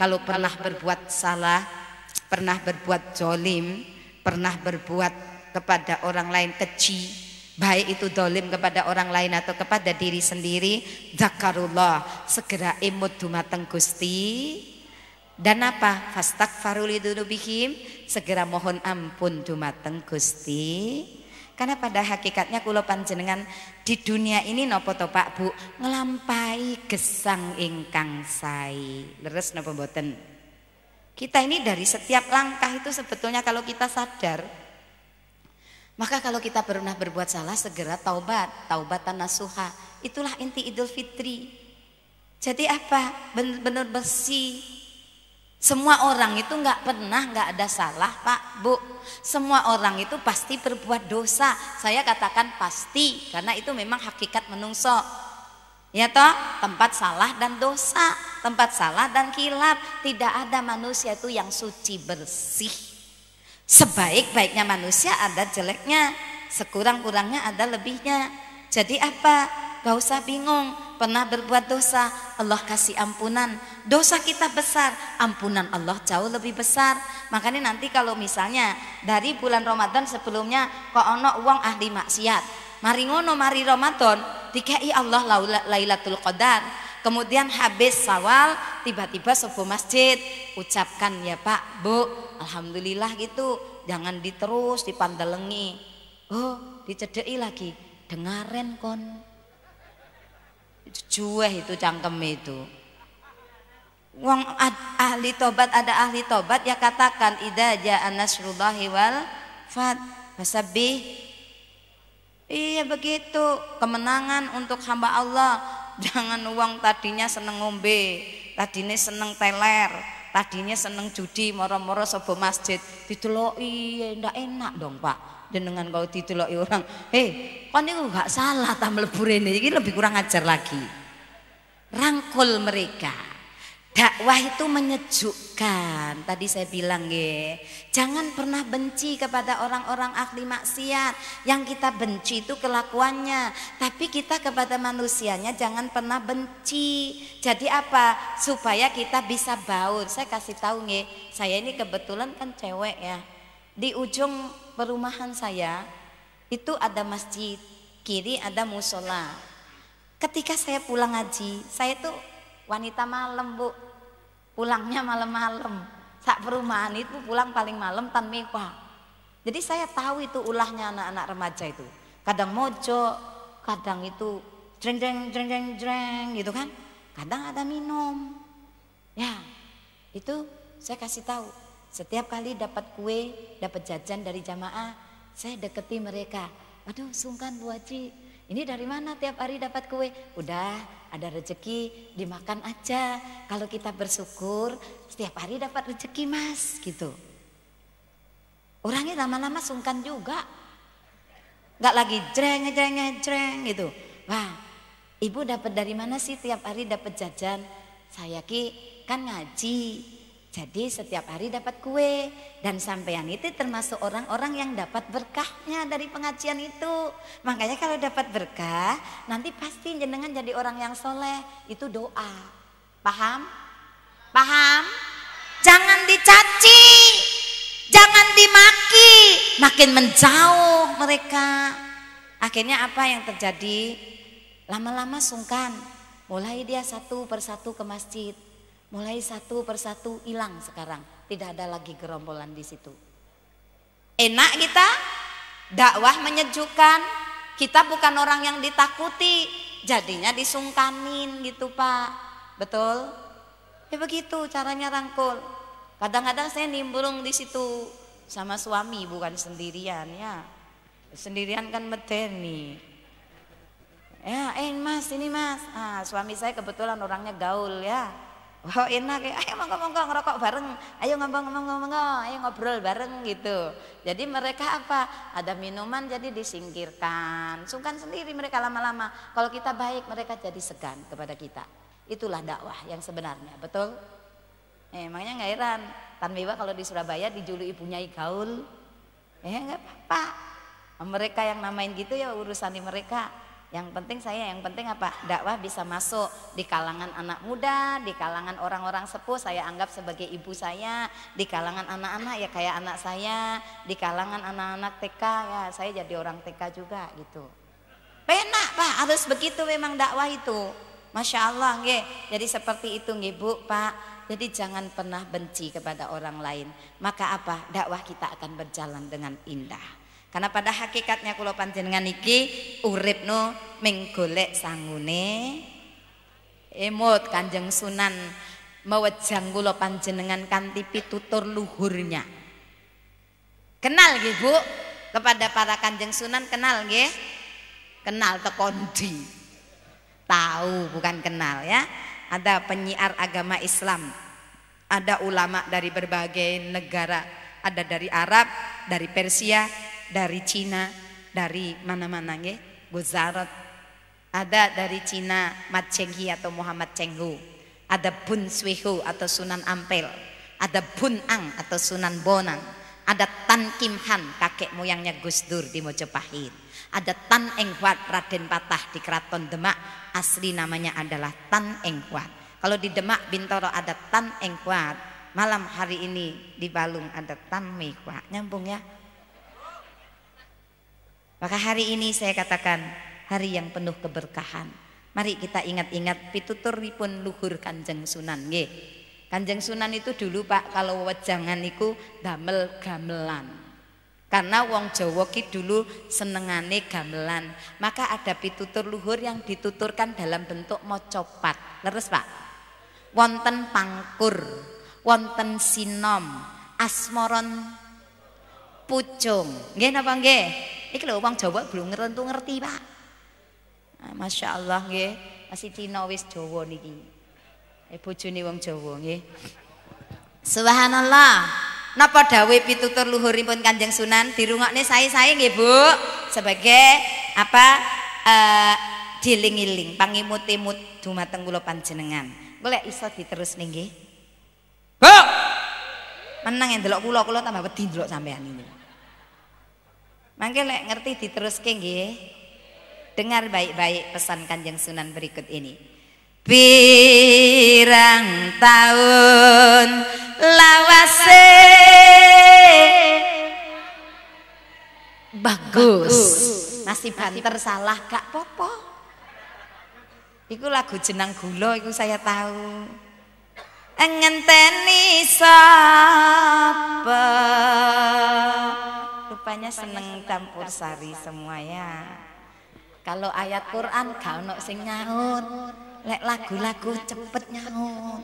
kalau pernah berbuat salah pernah berbuat jolim, pernah berbuat kepada orang lain keji baik itu dolim kepada orang lain atau kepada diri sendiri zakarullah segera imut dumateng Gusti dan apa faruli dunubihim segera mohon ampun dumateng Gusti karena pada hakikatnya kulo panjenengan di dunia ini nopo to Pak Bu ngelampai gesang ingkang sai leres nopo boten kita ini dari setiap langkah itu sebetulnya kalau kita sadar maka kalau kita pernah berbuat salah segera taubat, taubatan nasuha. Itulah inti Idul Fitri. Jadi apa? Benar-benar bersih. Semua orang itu nggak pernah nggak ada salah, Pak, Bu. Semua orang itu pasti berbuat dosa. Saya katakan pasti karena itu memang hakikat menungso. Ya toh, tempat salah dan dosa, tempat salah dan kilap. Tidak ada manusia itu yang suci bersih. Sebaik-baiknya manusia ada jeleknya, sekurang-kurangnya ada lebihnya. Jadi apa? Gak usah bingung, pernah berbuat dosa, Allah kasih ampunan. Dosa kita besar, ampunan Allah jauh lebih besar. Makanya nanti kalau misalnya dari bulan Ramadan sebelumnya kok ono uang ahli maksiat. Mari ngono mari Ramadan, dikai Allah Lailatul Qadar Kemudian habis sawal tiba-tiba sebuah masjid ucapkan ya Pak, Bu, alhamdulillah gitu. Jangan diterus dipandelengi. Oh, dicedeki lagi. Dengaren kon. cueh itu cangkem itu. Wong ahli tobat ada ahli tobat ya katakan ida ja anasrullahi wal fat masabi, Iya begitu, kemenangan untuk hamba Allah jangan uang tadinya seneng ngombe tadinya seneng teler tadinya seneng judi moro-moro sobo masjid dideloki ya ndak enak dong pak jenengan kau dideloki orang hei eh, kan ini gak salah tambah leburin ini lebih kurang ajar lagi rangkul mereka Dakwah itu menyejukkan. Tadi saya bilang ya, jangan pernah benci kepada orang-orang ahli maksiat. Yang kita benci itu kelakuannya, tapi kita kepada manusianya jangan pernah benci. Jadi apa? Supaya kita bisa baur. Saya kasih tahu nge, saya ini kebetulan kan cewek ya. Di ujung perumahan saya itu ada masjid, kiri ada musola. Ketika saya pulang ngaji, saya tuh wanita malam bu pulangnya malam-malam saat perumahan itu pulang paling malam tan mewah jadi saya tahu itu ulahnya anak-anak remaja itu kadang mojo kadang itu jreng jreng jreng jreng jreng gitu kan kadang ada minum ya itu saya kasih tahu setiap kali dapat kue dapat jajan dari jamaah saya deketi mereka aduh sungkan bu Haji ini dari mana tiap hari dapat kue udah ada rezeki dimakan aja. Kalau kita bersyukur setiap hari dapat rezeki mas gitu. Orangnya lama-lama sungkan juga. Gak lagi jreng jreng jreng gitu. Wah ibu dapat dari mana sih tiap hari dapat jajan? Saya ki kan ngaji jadi setiap hari dapat kue dan sampean itu termasuk orang-orang yang dapat berkahnya dari pengajian itu. Makanya kalau dapat berkah, nanti pasti jenengan jadi orang yang soleh. Itu doa. Paham? Paham? Jangan dicaci, jangan dimaki, makin menjauh mereka. Akhirnya apa yang terjadi? Lama-lama sungkan, mulai dia satu persatu ke masjid mulai satu persatu hilang sekarang tidak ada lagi gerombolan di situ enak kita dakwah menyejukkan kita bukan orang yang ditakuti jadinya disungkanin gitu pak betul ya begitu caranya rangkul kadang-kadang saya nimbrung di situ sama suami bukan sendirian ya sendirian kan meteni. Ya, eh mas, ini mas. Ah, suami saya kebetulan orangnya gaul ya. Oh enak ya, ayo monggo-monggo ngerokok bareng, ayo ngomong-ngomong-ngomong, ayo ngobrol bareng gitu. Jadi mereka apa? Ada minuman jadi disingkirkan, sungkan sendiri mereka lama-lama. Kalau kita baik mereka jadi segan kepada kita. Itulah dakwah yang sebenarnya, betul? Eh, emangnya nggak heran, Tanwiwa kalau di Surabaya dijuluki punya gaul. Eh nggak apa-apa, mereka yang namain gitu ya urusan mereka. Yang penting saya, yang penting apa? Dakwah bisa masuk di kalangan anak muda, di kalangan orang-orang sepuh saya anggap sebagai ibu saya, di kalangan anak-anak ya kayak anak saya, di kalangan anak-anak TK ya saya jadi orang TK juga gitu. Penak Pak, harus begitu memang dakwah itu. Masya Allah, nge. jadi seperti itu nge, Bu, Pak. Jadi jangan pernah benci kepada orang lain. Maka apa? Dakwah kita akan berjalan dengan indah. Karena pada hakikatnya kulo panjenengan iki urip no menggolek sanggune sangune emot Kanjeng Sunan mewejang kula panjenengan kanti pitutur luhurnya. Kenal gih Bu? Kepada para Kanjeng Sunan kenal gih Kenal tekondi. Tahu bukan kenal ya. Ada penyiar agama Islam. Ada ulama dari berbagai negara, ada dari Arab, dari Persia, dari Cina, dari mana-mana nggih, Guzarat. Ada dari Cina Mat Chenghi atau Muhammad Chenghu. Ada Bun Swihu atau Sunan Ampel. Ada Bun Ang atau Sunan Bonang. Ada Tan Kim Han, kakek moyangnya Gus Dur di Mojopahit. Ada Tan Eng Huat, Raden Patah di Keraton Demak. Asli namanya adalah Tan Eng Huat. Kalau di Demak Bintoro ada Tan Eng Huat, malam hari ini di Balung ada Tan Mekwa. Nyambung ya. Maka hari ini saya katakan hari yang penuh keberkahan. Mari kita ingat-ingat pitutur pun luhur Kanjeng Sunan nggih. Kanjeng Sunan itu dulu Pak kalau wejangan iku damel gamelan. Karena wong Jawa ki dulu senengane gamelan, maka ada pitutur luhur yang dituturkan dalam bentuk mocopat. Leres, Pak? Wonten pangkur, wonten sinom, asmoron pucung. Nggih napa nggih? Iki lho wong Jawa belum ngerentung ngerti, Pak. Ah, Masya Allah nggih, masih Cina wis Jawa niki. Eh bojone wong Jawa nggih. Subhanallah. Napa dawe pitutur luhuripun Kanjeng Sunan nih sae-sae nggih, Bu. Sebagai apa uh, diling-iling pangimut-imut dumateng kula panjenengan. boleh iso diterus nggih. Bu. Menang yang delok kula kula tambah wedi delok sampean ini. Mangke lek ngerti diteruske nggih. Dengar baik-baik pesan Kanjeng Sunan berikut ini. Pirang tahun lawase bagus. Masih banter salah gak popo. Iku lagu jenang gula iku saya tahu. Ngenteni sapa rupanya seneng campur sari semuanya. Kalau ayat Quran kau nak sing nyaut, lek lagu-lagu cepet nyaut.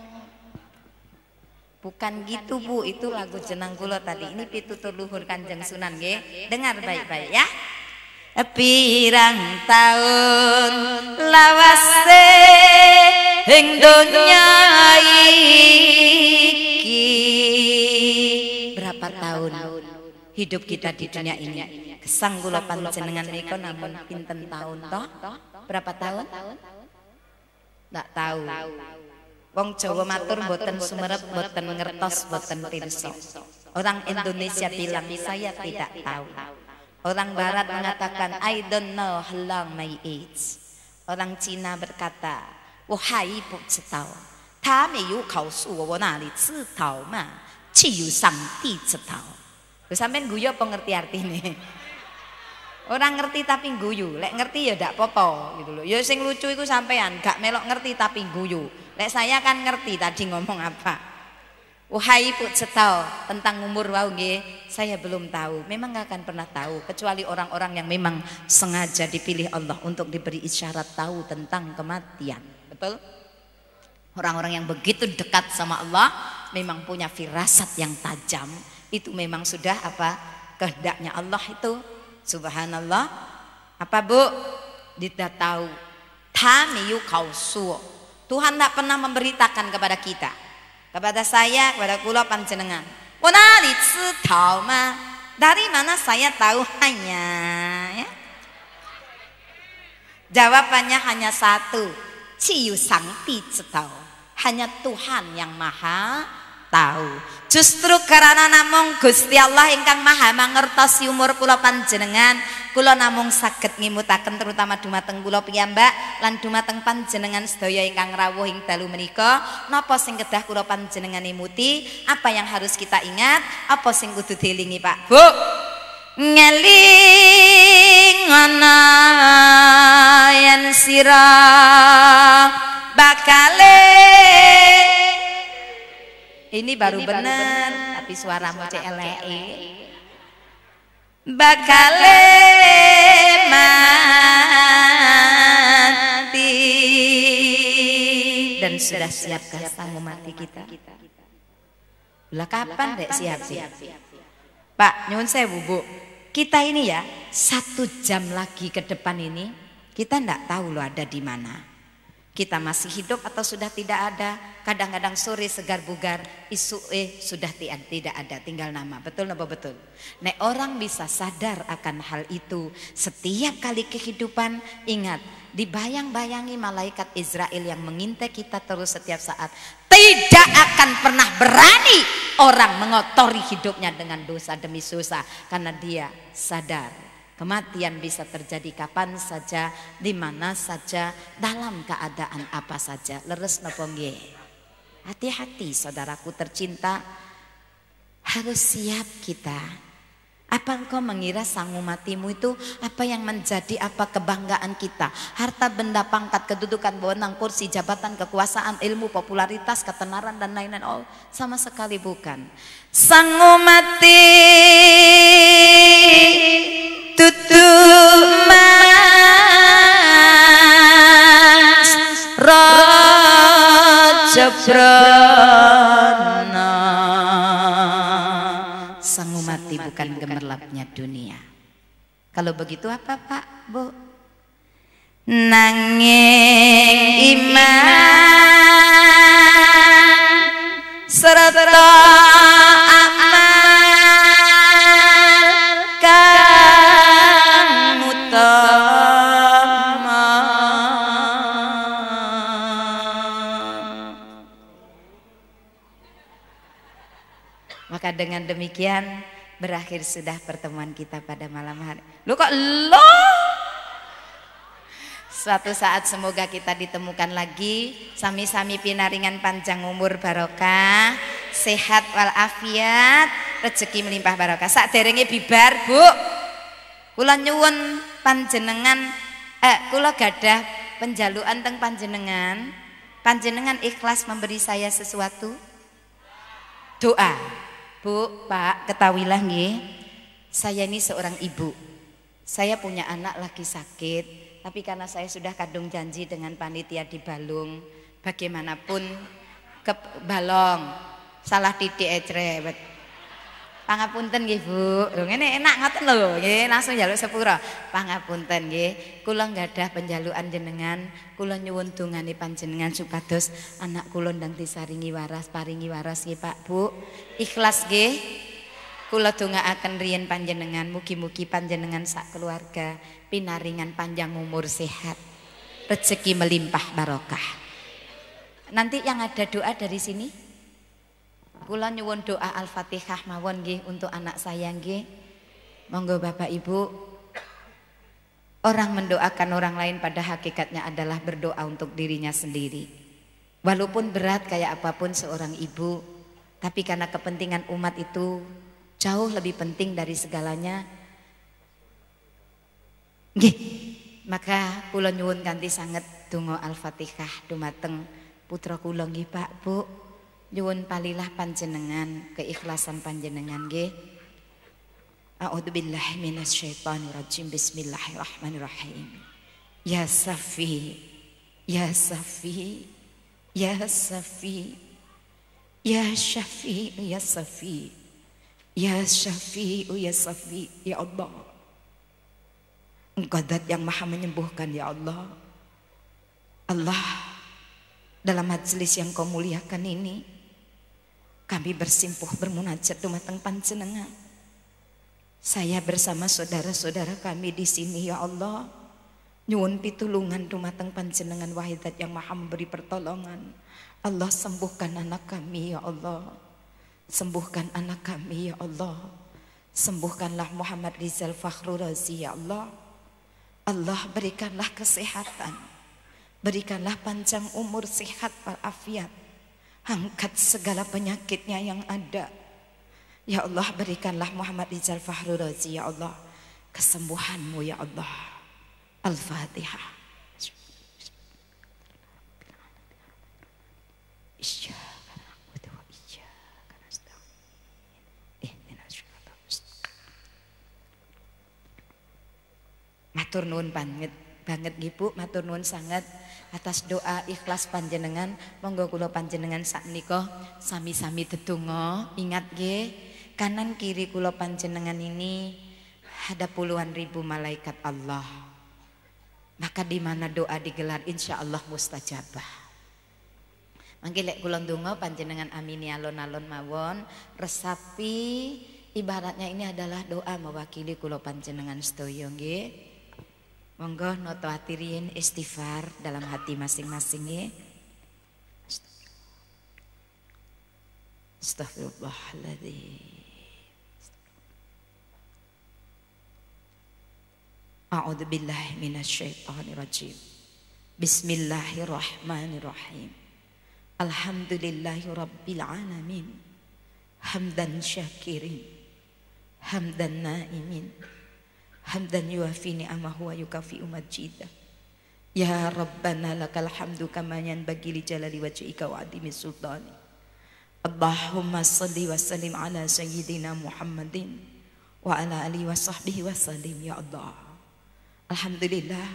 Bukan gitu Bu, itu lagu jenang kulo tadi. Ini pitutur luhur Kanjeng Sunan nggih. Dengar baik-baik ya. Pirang tahun lawas ing donya ini. hidup kita di dunia ini. Gesang kula panjenengan niku namun pinten tahun toh? Berapa tahun? tidak tahu. Wong Jawa matur boten sumerep, boten ngertos, boten pirsa. Orang Indonesia bilang saya tidak tahu. Orang Barat mengatakan I don't know how long my age. Orang Cina berkata, wahai cetau." Lu sampean guyu pengerti arti nih Orang ngerti tapi guyu, lek ngerti ya ndak popo gitu loh. Ya sing lucu itu sampean, gak melok ngerti tapi guyu. Lek saya kan ngerti tadi ngomong apa. Wahai put setau tentang umur wau nge, saya belum tahu. Memang gak akan pernah tahu kecuali orang-orang yang memang sengaja dipilih Allah untuk diberi isyarat tahu tentang kematian. Betul? Orang-orang yang begitu dekat sama Allah memang punya firasat yang tajam itu memang sudah apa kehendaknya Allah itu. Subhanallah. Apa Bu? Kita tahu. Tamiyu kausu. Tuhan tidak pernah memberitakan kepada kita. Kepada saya, kepada kula panjenengan. Wanali tahu ma. Dari mana saya tahu hanya ya? Jawabannya hanya satu. ciu sang hanya Tuhan yang maha tahu justru karena namung Gusti Allah ingkang maha mangertos umur kula panjenengan kula namung saged ngimutaken terutama dumateng kula piyambak lan dumateng panjenengan sedaya ingkang rawuh ing dalu menika napa sing kedah kula panjenengan imuti apa yang harus kita ingat apa sing kudu dilingi, Pak Bu ngeling ana yen sira bakale ini baru benar, tapi suara cek elek. bakal mati dan sudah siapkah tamu mati kita? Lah kapan dek siap siap? Pak nyun saya bu, kita ini ya satu jam lagi ke depan ini kita ndak tahu lo ada di mana kita masih hidup atau sudah tidak ada kadang-kadang sore segar bugar isu eh sudah tidak ada tinggal nama betul apa betul nah orang bisa sadar akan hal itu setiap kali kehidupan ingat dibayang-bayangi malaikat Israel yang mengintai kita terus setiap saat tidak akan pernah berani orang mengotori hidupnya dengan dosa demi dosa karena dia sadar Kematian bisa terjadi kapan saja, di mana saja, dalam keadaan apa saja. Leres nopongye. Hati-hati saudaraku tercinta, harus siap kita. Apa engkau mengira sangu matimu itu apa yang menjadi apa kebanggaan kita? Harta benda pangkat kedudukan wewenang kursi jabatan kekuasaan ilmu popularitas ketenaran dan lain-lain all oh, sama sekali bukan. Sangu mati tutup mas raja prana sang bukan gemerlapnya dunia kalau begitu apa pak bu nanging iman serta amal dengan demikian berakhir sudah pertemuan kita pada malam hari. Lu kok lo? Suatu saat semoga kita ditemukan lagi sami-sami pinaringan panjang umur barokah, sehat walafiat, rezeki melimpah barokah. Sak derenge bibar, Bu. Kula nyuwun panjenengan eh kula gadah penjaluan teng panjenengan. Panjenengan ikhlas memberi saya sesuatu? Doa. Bu, Pak, ketahuilah nih, saya ini seorang ibu. Saya punya anak lagi sakit, tapi karena saya sudah kadung janji dengan panitia di Balung, bagaimanapun ke Balong, salah titik ecrewet Pangapunten nggih Bu. Lho ngene enak ngoten lho, nggih langsung njaluk sepura. Pangapunten nggih, kula nggadah penjalukan jenengan, kula nyuwun dongane panjenengan supados anak kula ndang disaringi waras, paringi waras nggih Pak Bu. Ikhlas nggih. Kula dongaaken riyen panjenengan, mugi-mugi panjenengan sak keluarga pinaringan panjang umur sehat. Rezeki melimpah barokah. Nanti yang ada doa dari sini Kula nyuwun doa Al-Fatihah mawon nggih untuk anak saya nggih. Monggo Bapak Ibu. Orang mendoakan orang lain pada hakikatnya adalah berdoa untuk dirinya sendiri. Walaupun berat kayak apapun seorang ibu, tapi karena kepentingan umat itu jauh lebih penting dari segalanya. Nggih. Maka kula nyuwun ganti sangat donga Al-Fatihah dumateng putra kula nggih Pak Bu nyuwun palilah panjenengan keikhlasan panjenengan nggih A'udzubillahi minasyaitonirrajim Bismillahirrahmanirrahim Ya Safi Ya Safi Ya Safi Ya Syafi Ya Safi Ya Syafi Ya Safi Ya Allah Engkau dat yang maha menyembuhkan ya Allah Allah dalam majelis yang kau muliakan ini kami bersimpuh bermunajat dumateng panjenengan. Saya bersama saudara-saudara kami di sini ya Allah. Nyuwun pitulungan dumateng panjenengan wahidat yang maha memberi pertolongan. Allah sembuhkan anak kami ya Allah. Sembuhkan anak kami ya Allah. Sembuhkanlah Muhammad Rizal Fakhru Razi ya Allah. Allah berikanlah kesehatan. Berikanlah panjang umur, sehat, walafiat Angkat segala penyakitnya yang ada. Ya Allah berikanlah Muhammad Rizal Fahru Razi ya Allah kesembuhanmu ya Allah. Al-Fatihah. Matur nuwun banget banget Ibu, matur nuwun sangat atas doa ikhlas panjenengan monggo kula panjenengan saknika sami-sami tetungo, ingat ge kanan kiri kula panjenengan ini ada puluhan ribu malaikat Allah maka di mana doa digelar insya Allah mustajabah Mangke lek kula ndonga panjenengan amini alon-alon mawon resapi ibaratnya ini adalah doa mewakili kula panjenengan sedoyo nggih Monggo noto hatirin istighfar dalam hati masing-masing ya. Astaghfirullahaladzim. A'udhu billahi minasyaitonir rajim. Bismillahirrahmanirrahim. Alhamdulillahi rabbil alamin. Hamdan syakirin. Hamdan naimin hamdan yuafini amahu wa yukafi umajida ya rabbana lakal hamdu kama yanbaghi li jalali wajhika wa adimi sultani Allahumma salli wa sallim ala sayyidina Muhammadin wa ala alihi wa sahbihi wa sallim ya Allah Alhamdulillah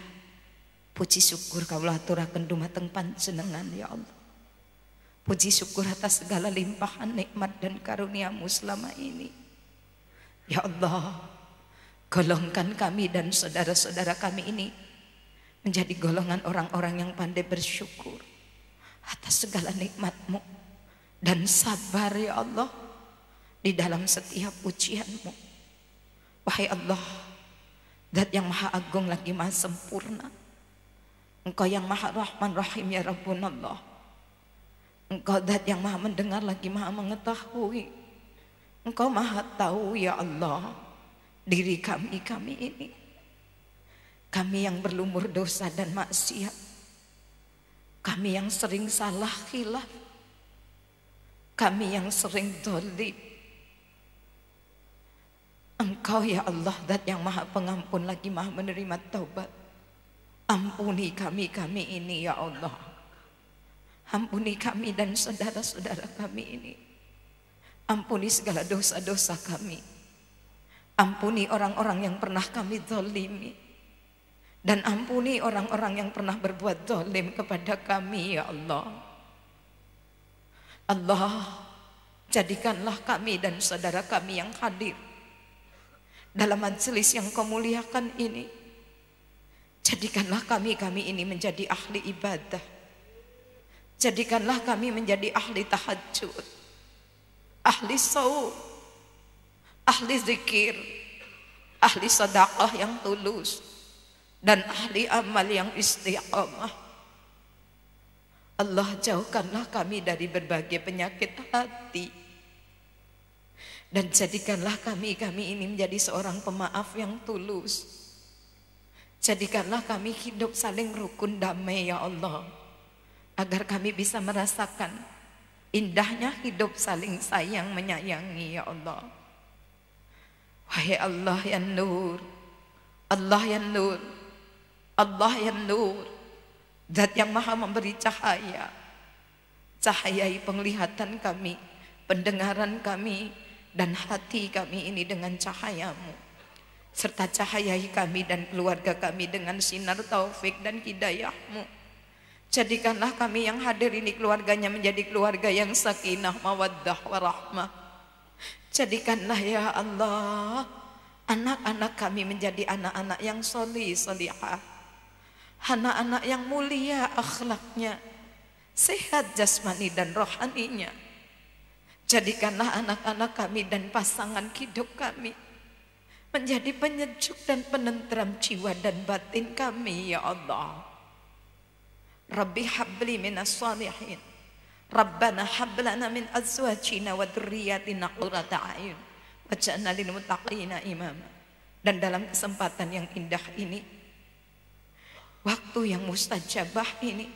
puji syukur kaulah aturaken dumateng panjenengan ya Allah Puji syukur atas segala limpahan nikmat dan karuniamu selama ini. Ya Allah, Golongkan kami dan saudara-saudara kami ini menjadi golongan orang-orang yang pandai bersyukur atas segala nikmatmu dan sabar ya Allah di dalam setiap ujianmu. Wahai Allah, Dat yang maha agung lagi maha sempurna. Engkau yang maha rahman rahim ya Rabbun Allah. Engkau dat yang maha mendengar lagi maha mengetahui. Engkau maha tahu ya Allah diri kami-kami ini. Kami yang berlumur dosa dan maksiat. Kami yang sering salah khilaf. Kami yang sering dolim. Engkau ya Allah dat yang maha pengampun lagi maha menerima taubat. Ampuni kami-kami ini ya Allah. Ampuni kami dan saudara-saudara kami ini. Ampuni segala dosa-dosa kami. Ampuni orang-orang yang pernah kami zolimi. Dan ampuni orang-orang yang pernah berbuat zolim kepada kami ya Allah. Allah, jadikanlah kami dan saudara kami yang hadir dalam majelis yang kau muliakan ini. Jadikanlah kami-kami ini menjadi ahli ibadah. Jadikanlah kami menjadi ahli tahajud, ahli saum, ahli zikir, ahli sedekah yang tulus, dan ahli amal yang istiqamah. Allah jauhkanlah kami dari berbagai penyakit hati. Dan jadikanlah kami, kami ini menjadi seorang pemaaf yang tulus. Jadikanlah kami hidup saling rukun damai ya Allah. Agar kami bisa merasakan indahnya hidup saling sayang menyayangi ya Allah. Hai Allah yang nur Allah yang nur Allah yang nur Zat yang maha memberi cahaya Cahayai penglihatan kami Pendengaran kami Dan hati kami ini dengan cahayamu Serta cahayai kami dan keluarga kami Dengan sinar taufik dan hidayahmu Jadikanlah kami yang hadir ini keluarganya Menjadi keluarga yang sakinah mawaddah warahmah Jadikanlah ya Allah anak-anak kami menjadi anak-anak yang soli solihah. Anak-anak yang mulia akhlaknya, sehat jasmani dan rohaninya. Jadikanlah anak-anak kami dan pasangan hidup kami menjadi penyejuk dan penentram jiwa dan batin kami ya Allah. Rabbi habli minas salihin. Rabbana hablana min azwajina wa dzurriyyatina qurrata a'yun waj'alna lil muttaqina imama. Dan dalam kesempatan yang indah ini waktu yang mustajabah ini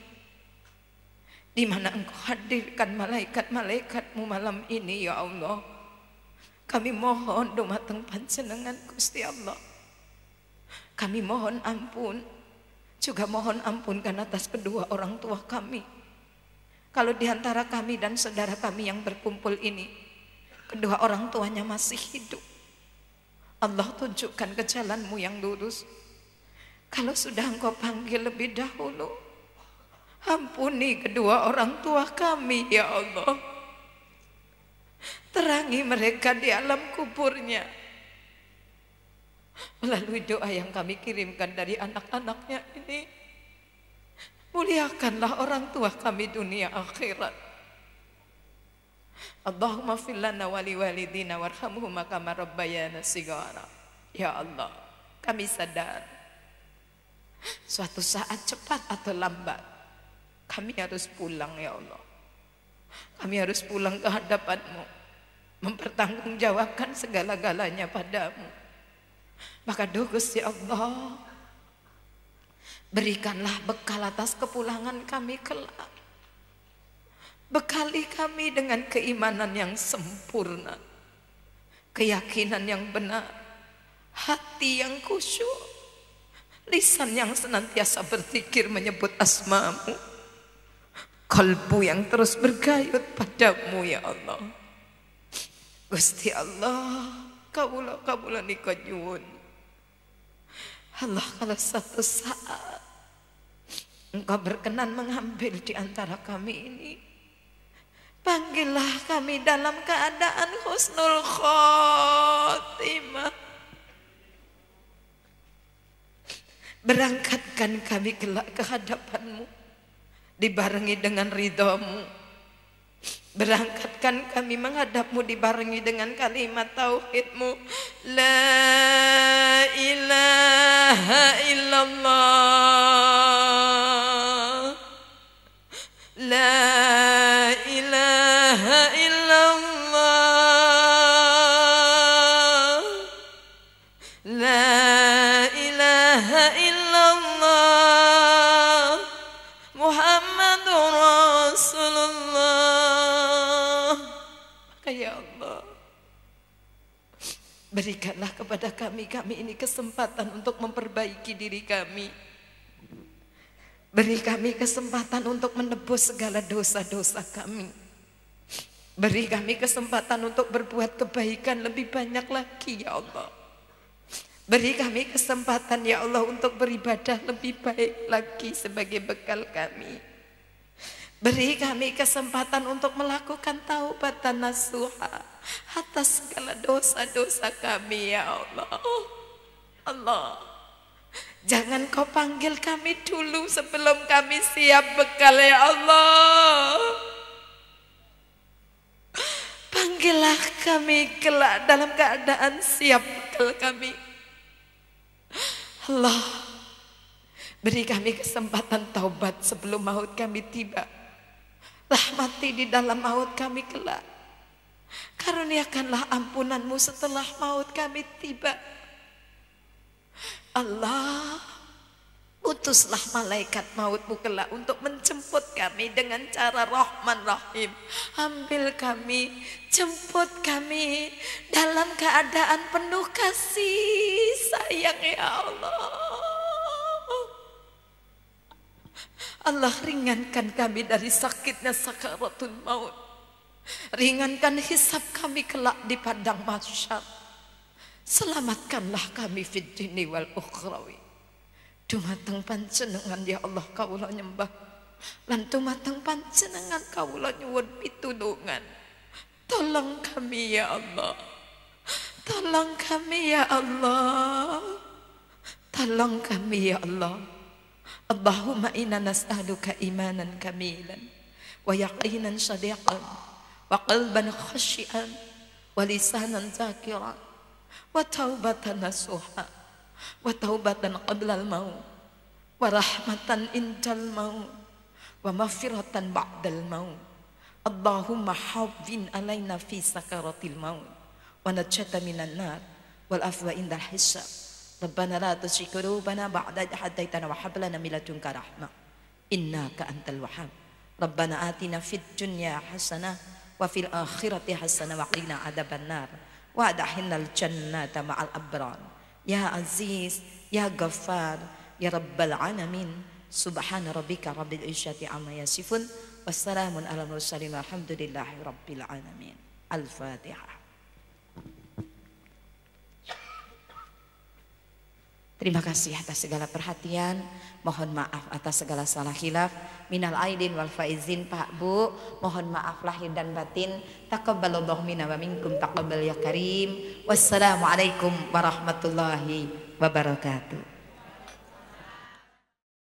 di mana engkau hadirkan malaikat-malaikatmu malam ini ya Allah kami mohon dumateng panjenengan Gusti Allah kami mohon ampun juga mohon ampunkan atas kedua orang tua kami kalau diantara kami dan saudara kami yang berkumpul ini, kedua orang tuanya masih hidup. Allah tunjukkan ke jalanmu yang lurus. Kalau sudah engkau panggil lebih dahulu, ampuni kedua orang tua kami ya Allah. Terangi mereka di alam kuburnya. Melalui doa yang kami kirimkan dari anak-anaknya ini. Muliakanlah orang tua kami dunia akhirat. Allahumma filana lana wali walidina warhamhuma kama rabbayana sigara. Ya Allah, kami sadar suatu saat cepat atau lambat kami harus pulang ya Allah. Kami harus pulang ke hadapanmu mempertanggungjawabkan segala-galanya padamu. Maka doa Gusti Allah, Berikanlah bekal atas kepulangan kami kelak. Bekali kami dengan keimanan yang sempurna, keyakinan yang benar, hati yang khusyuk, lisan yang senantiasa berpikir menyebut asmamu, kalbu yang terus bergayut padamu ya Allah. Gusti Allah, kabulah kabulah nikah nyuwun. Allah kalau satu saat Engkau berkenan mengambil di antara kami ini Panggillah kami dalam keadaan husnul khotimah Berangkatkan kami kelak ke hadapanmu Dibarengi dengan ridhamu Berangkatkan kami menghadapmu dibarengi dengan kalimat tauhidmu La ilaha illallah La Berikanlah kepada kami, kami ini kesempatan untuk memperbaiki diri kami. Beri kami kesempatan untuk menebus segala dosa-dosa kami. Beri kami kesempatan untuk berbuat kebaikan lebih banyak lagi, ya Allah. Beri kami kesempatan, ya Allah, untuk beribadah lebih baik lagi sebagai bekal kami. Beri kami kesempatan untuk melakukan taubatan nasuha atas segala dosa-dosa kami ya Allah. Allah. Jangan kau panggil kami dulu sebelum kami siap bekal ya Allah. Panggillah kami kelak dalam keadaan siap bekal kami. Allah, beri kami kesempatan taubat sebelum maut kami tiba. Rahmati di dalam maut kami kelak. Karuniakanlah ampunanmu setelah maut kami tiba. Allah, utuslah malaikat mautmu kelak untuk menjemput kami dengan cara Rahman Rahim. Ambil kami, jemput kami dalam keadaan penuh kasih sayang ya Allah. Allah ringankan kami dari sakitnya sakaratul maut. Ringankan hisab kami kelak di padang mahsyar. Selamatkanlah kami fid wal ukhrawi. Dumateng panjenengan ya Allah kaulah nyembah. Lan dumateng panjenengan kaulah nyuwun pitulungan. Tolong kami ya Allah. Tolong kami ya Allah. Tolong kami ya Allah. Allahumma inna nas'aluka imanan kamilan wa yaqinan shadiqan. وقلبا خشئا ولسانا ذاكرا وتوبة نسوها وتوبة قبل الموت ورحمة عند الموت ومغفرة بعد الموت اللهم حافظ علينا في سكرة الموت ونجاة من النار والعفو عند الحساب ربنا لا تشرك قلوبنا بعد إذ هديتنا وهب لنا من لدنك رحمة إنك أنت الوهاب ربنا آتنا في الدنيا حسنة وفي الآخرة حسنة وقنا عذاب النار وأدحنا الجنة مع الأبرار يا عزيز يا غفار يا رب العالمين سبحان ربك رب العزة عما يصفون والسلام على المرسلين والحمد لله رب العالمين الفاتحة Terima kasih atas segala perhatian. Mohon maaf atas segala salah khilaf. Minal aidin wal faizin Pak Bu. Mohon maaf lahir dan batin. Taqabbalallahu minna wa minkum taqabbal ya karim. Wassalamualaikum warahmatullahi wabarakatuh.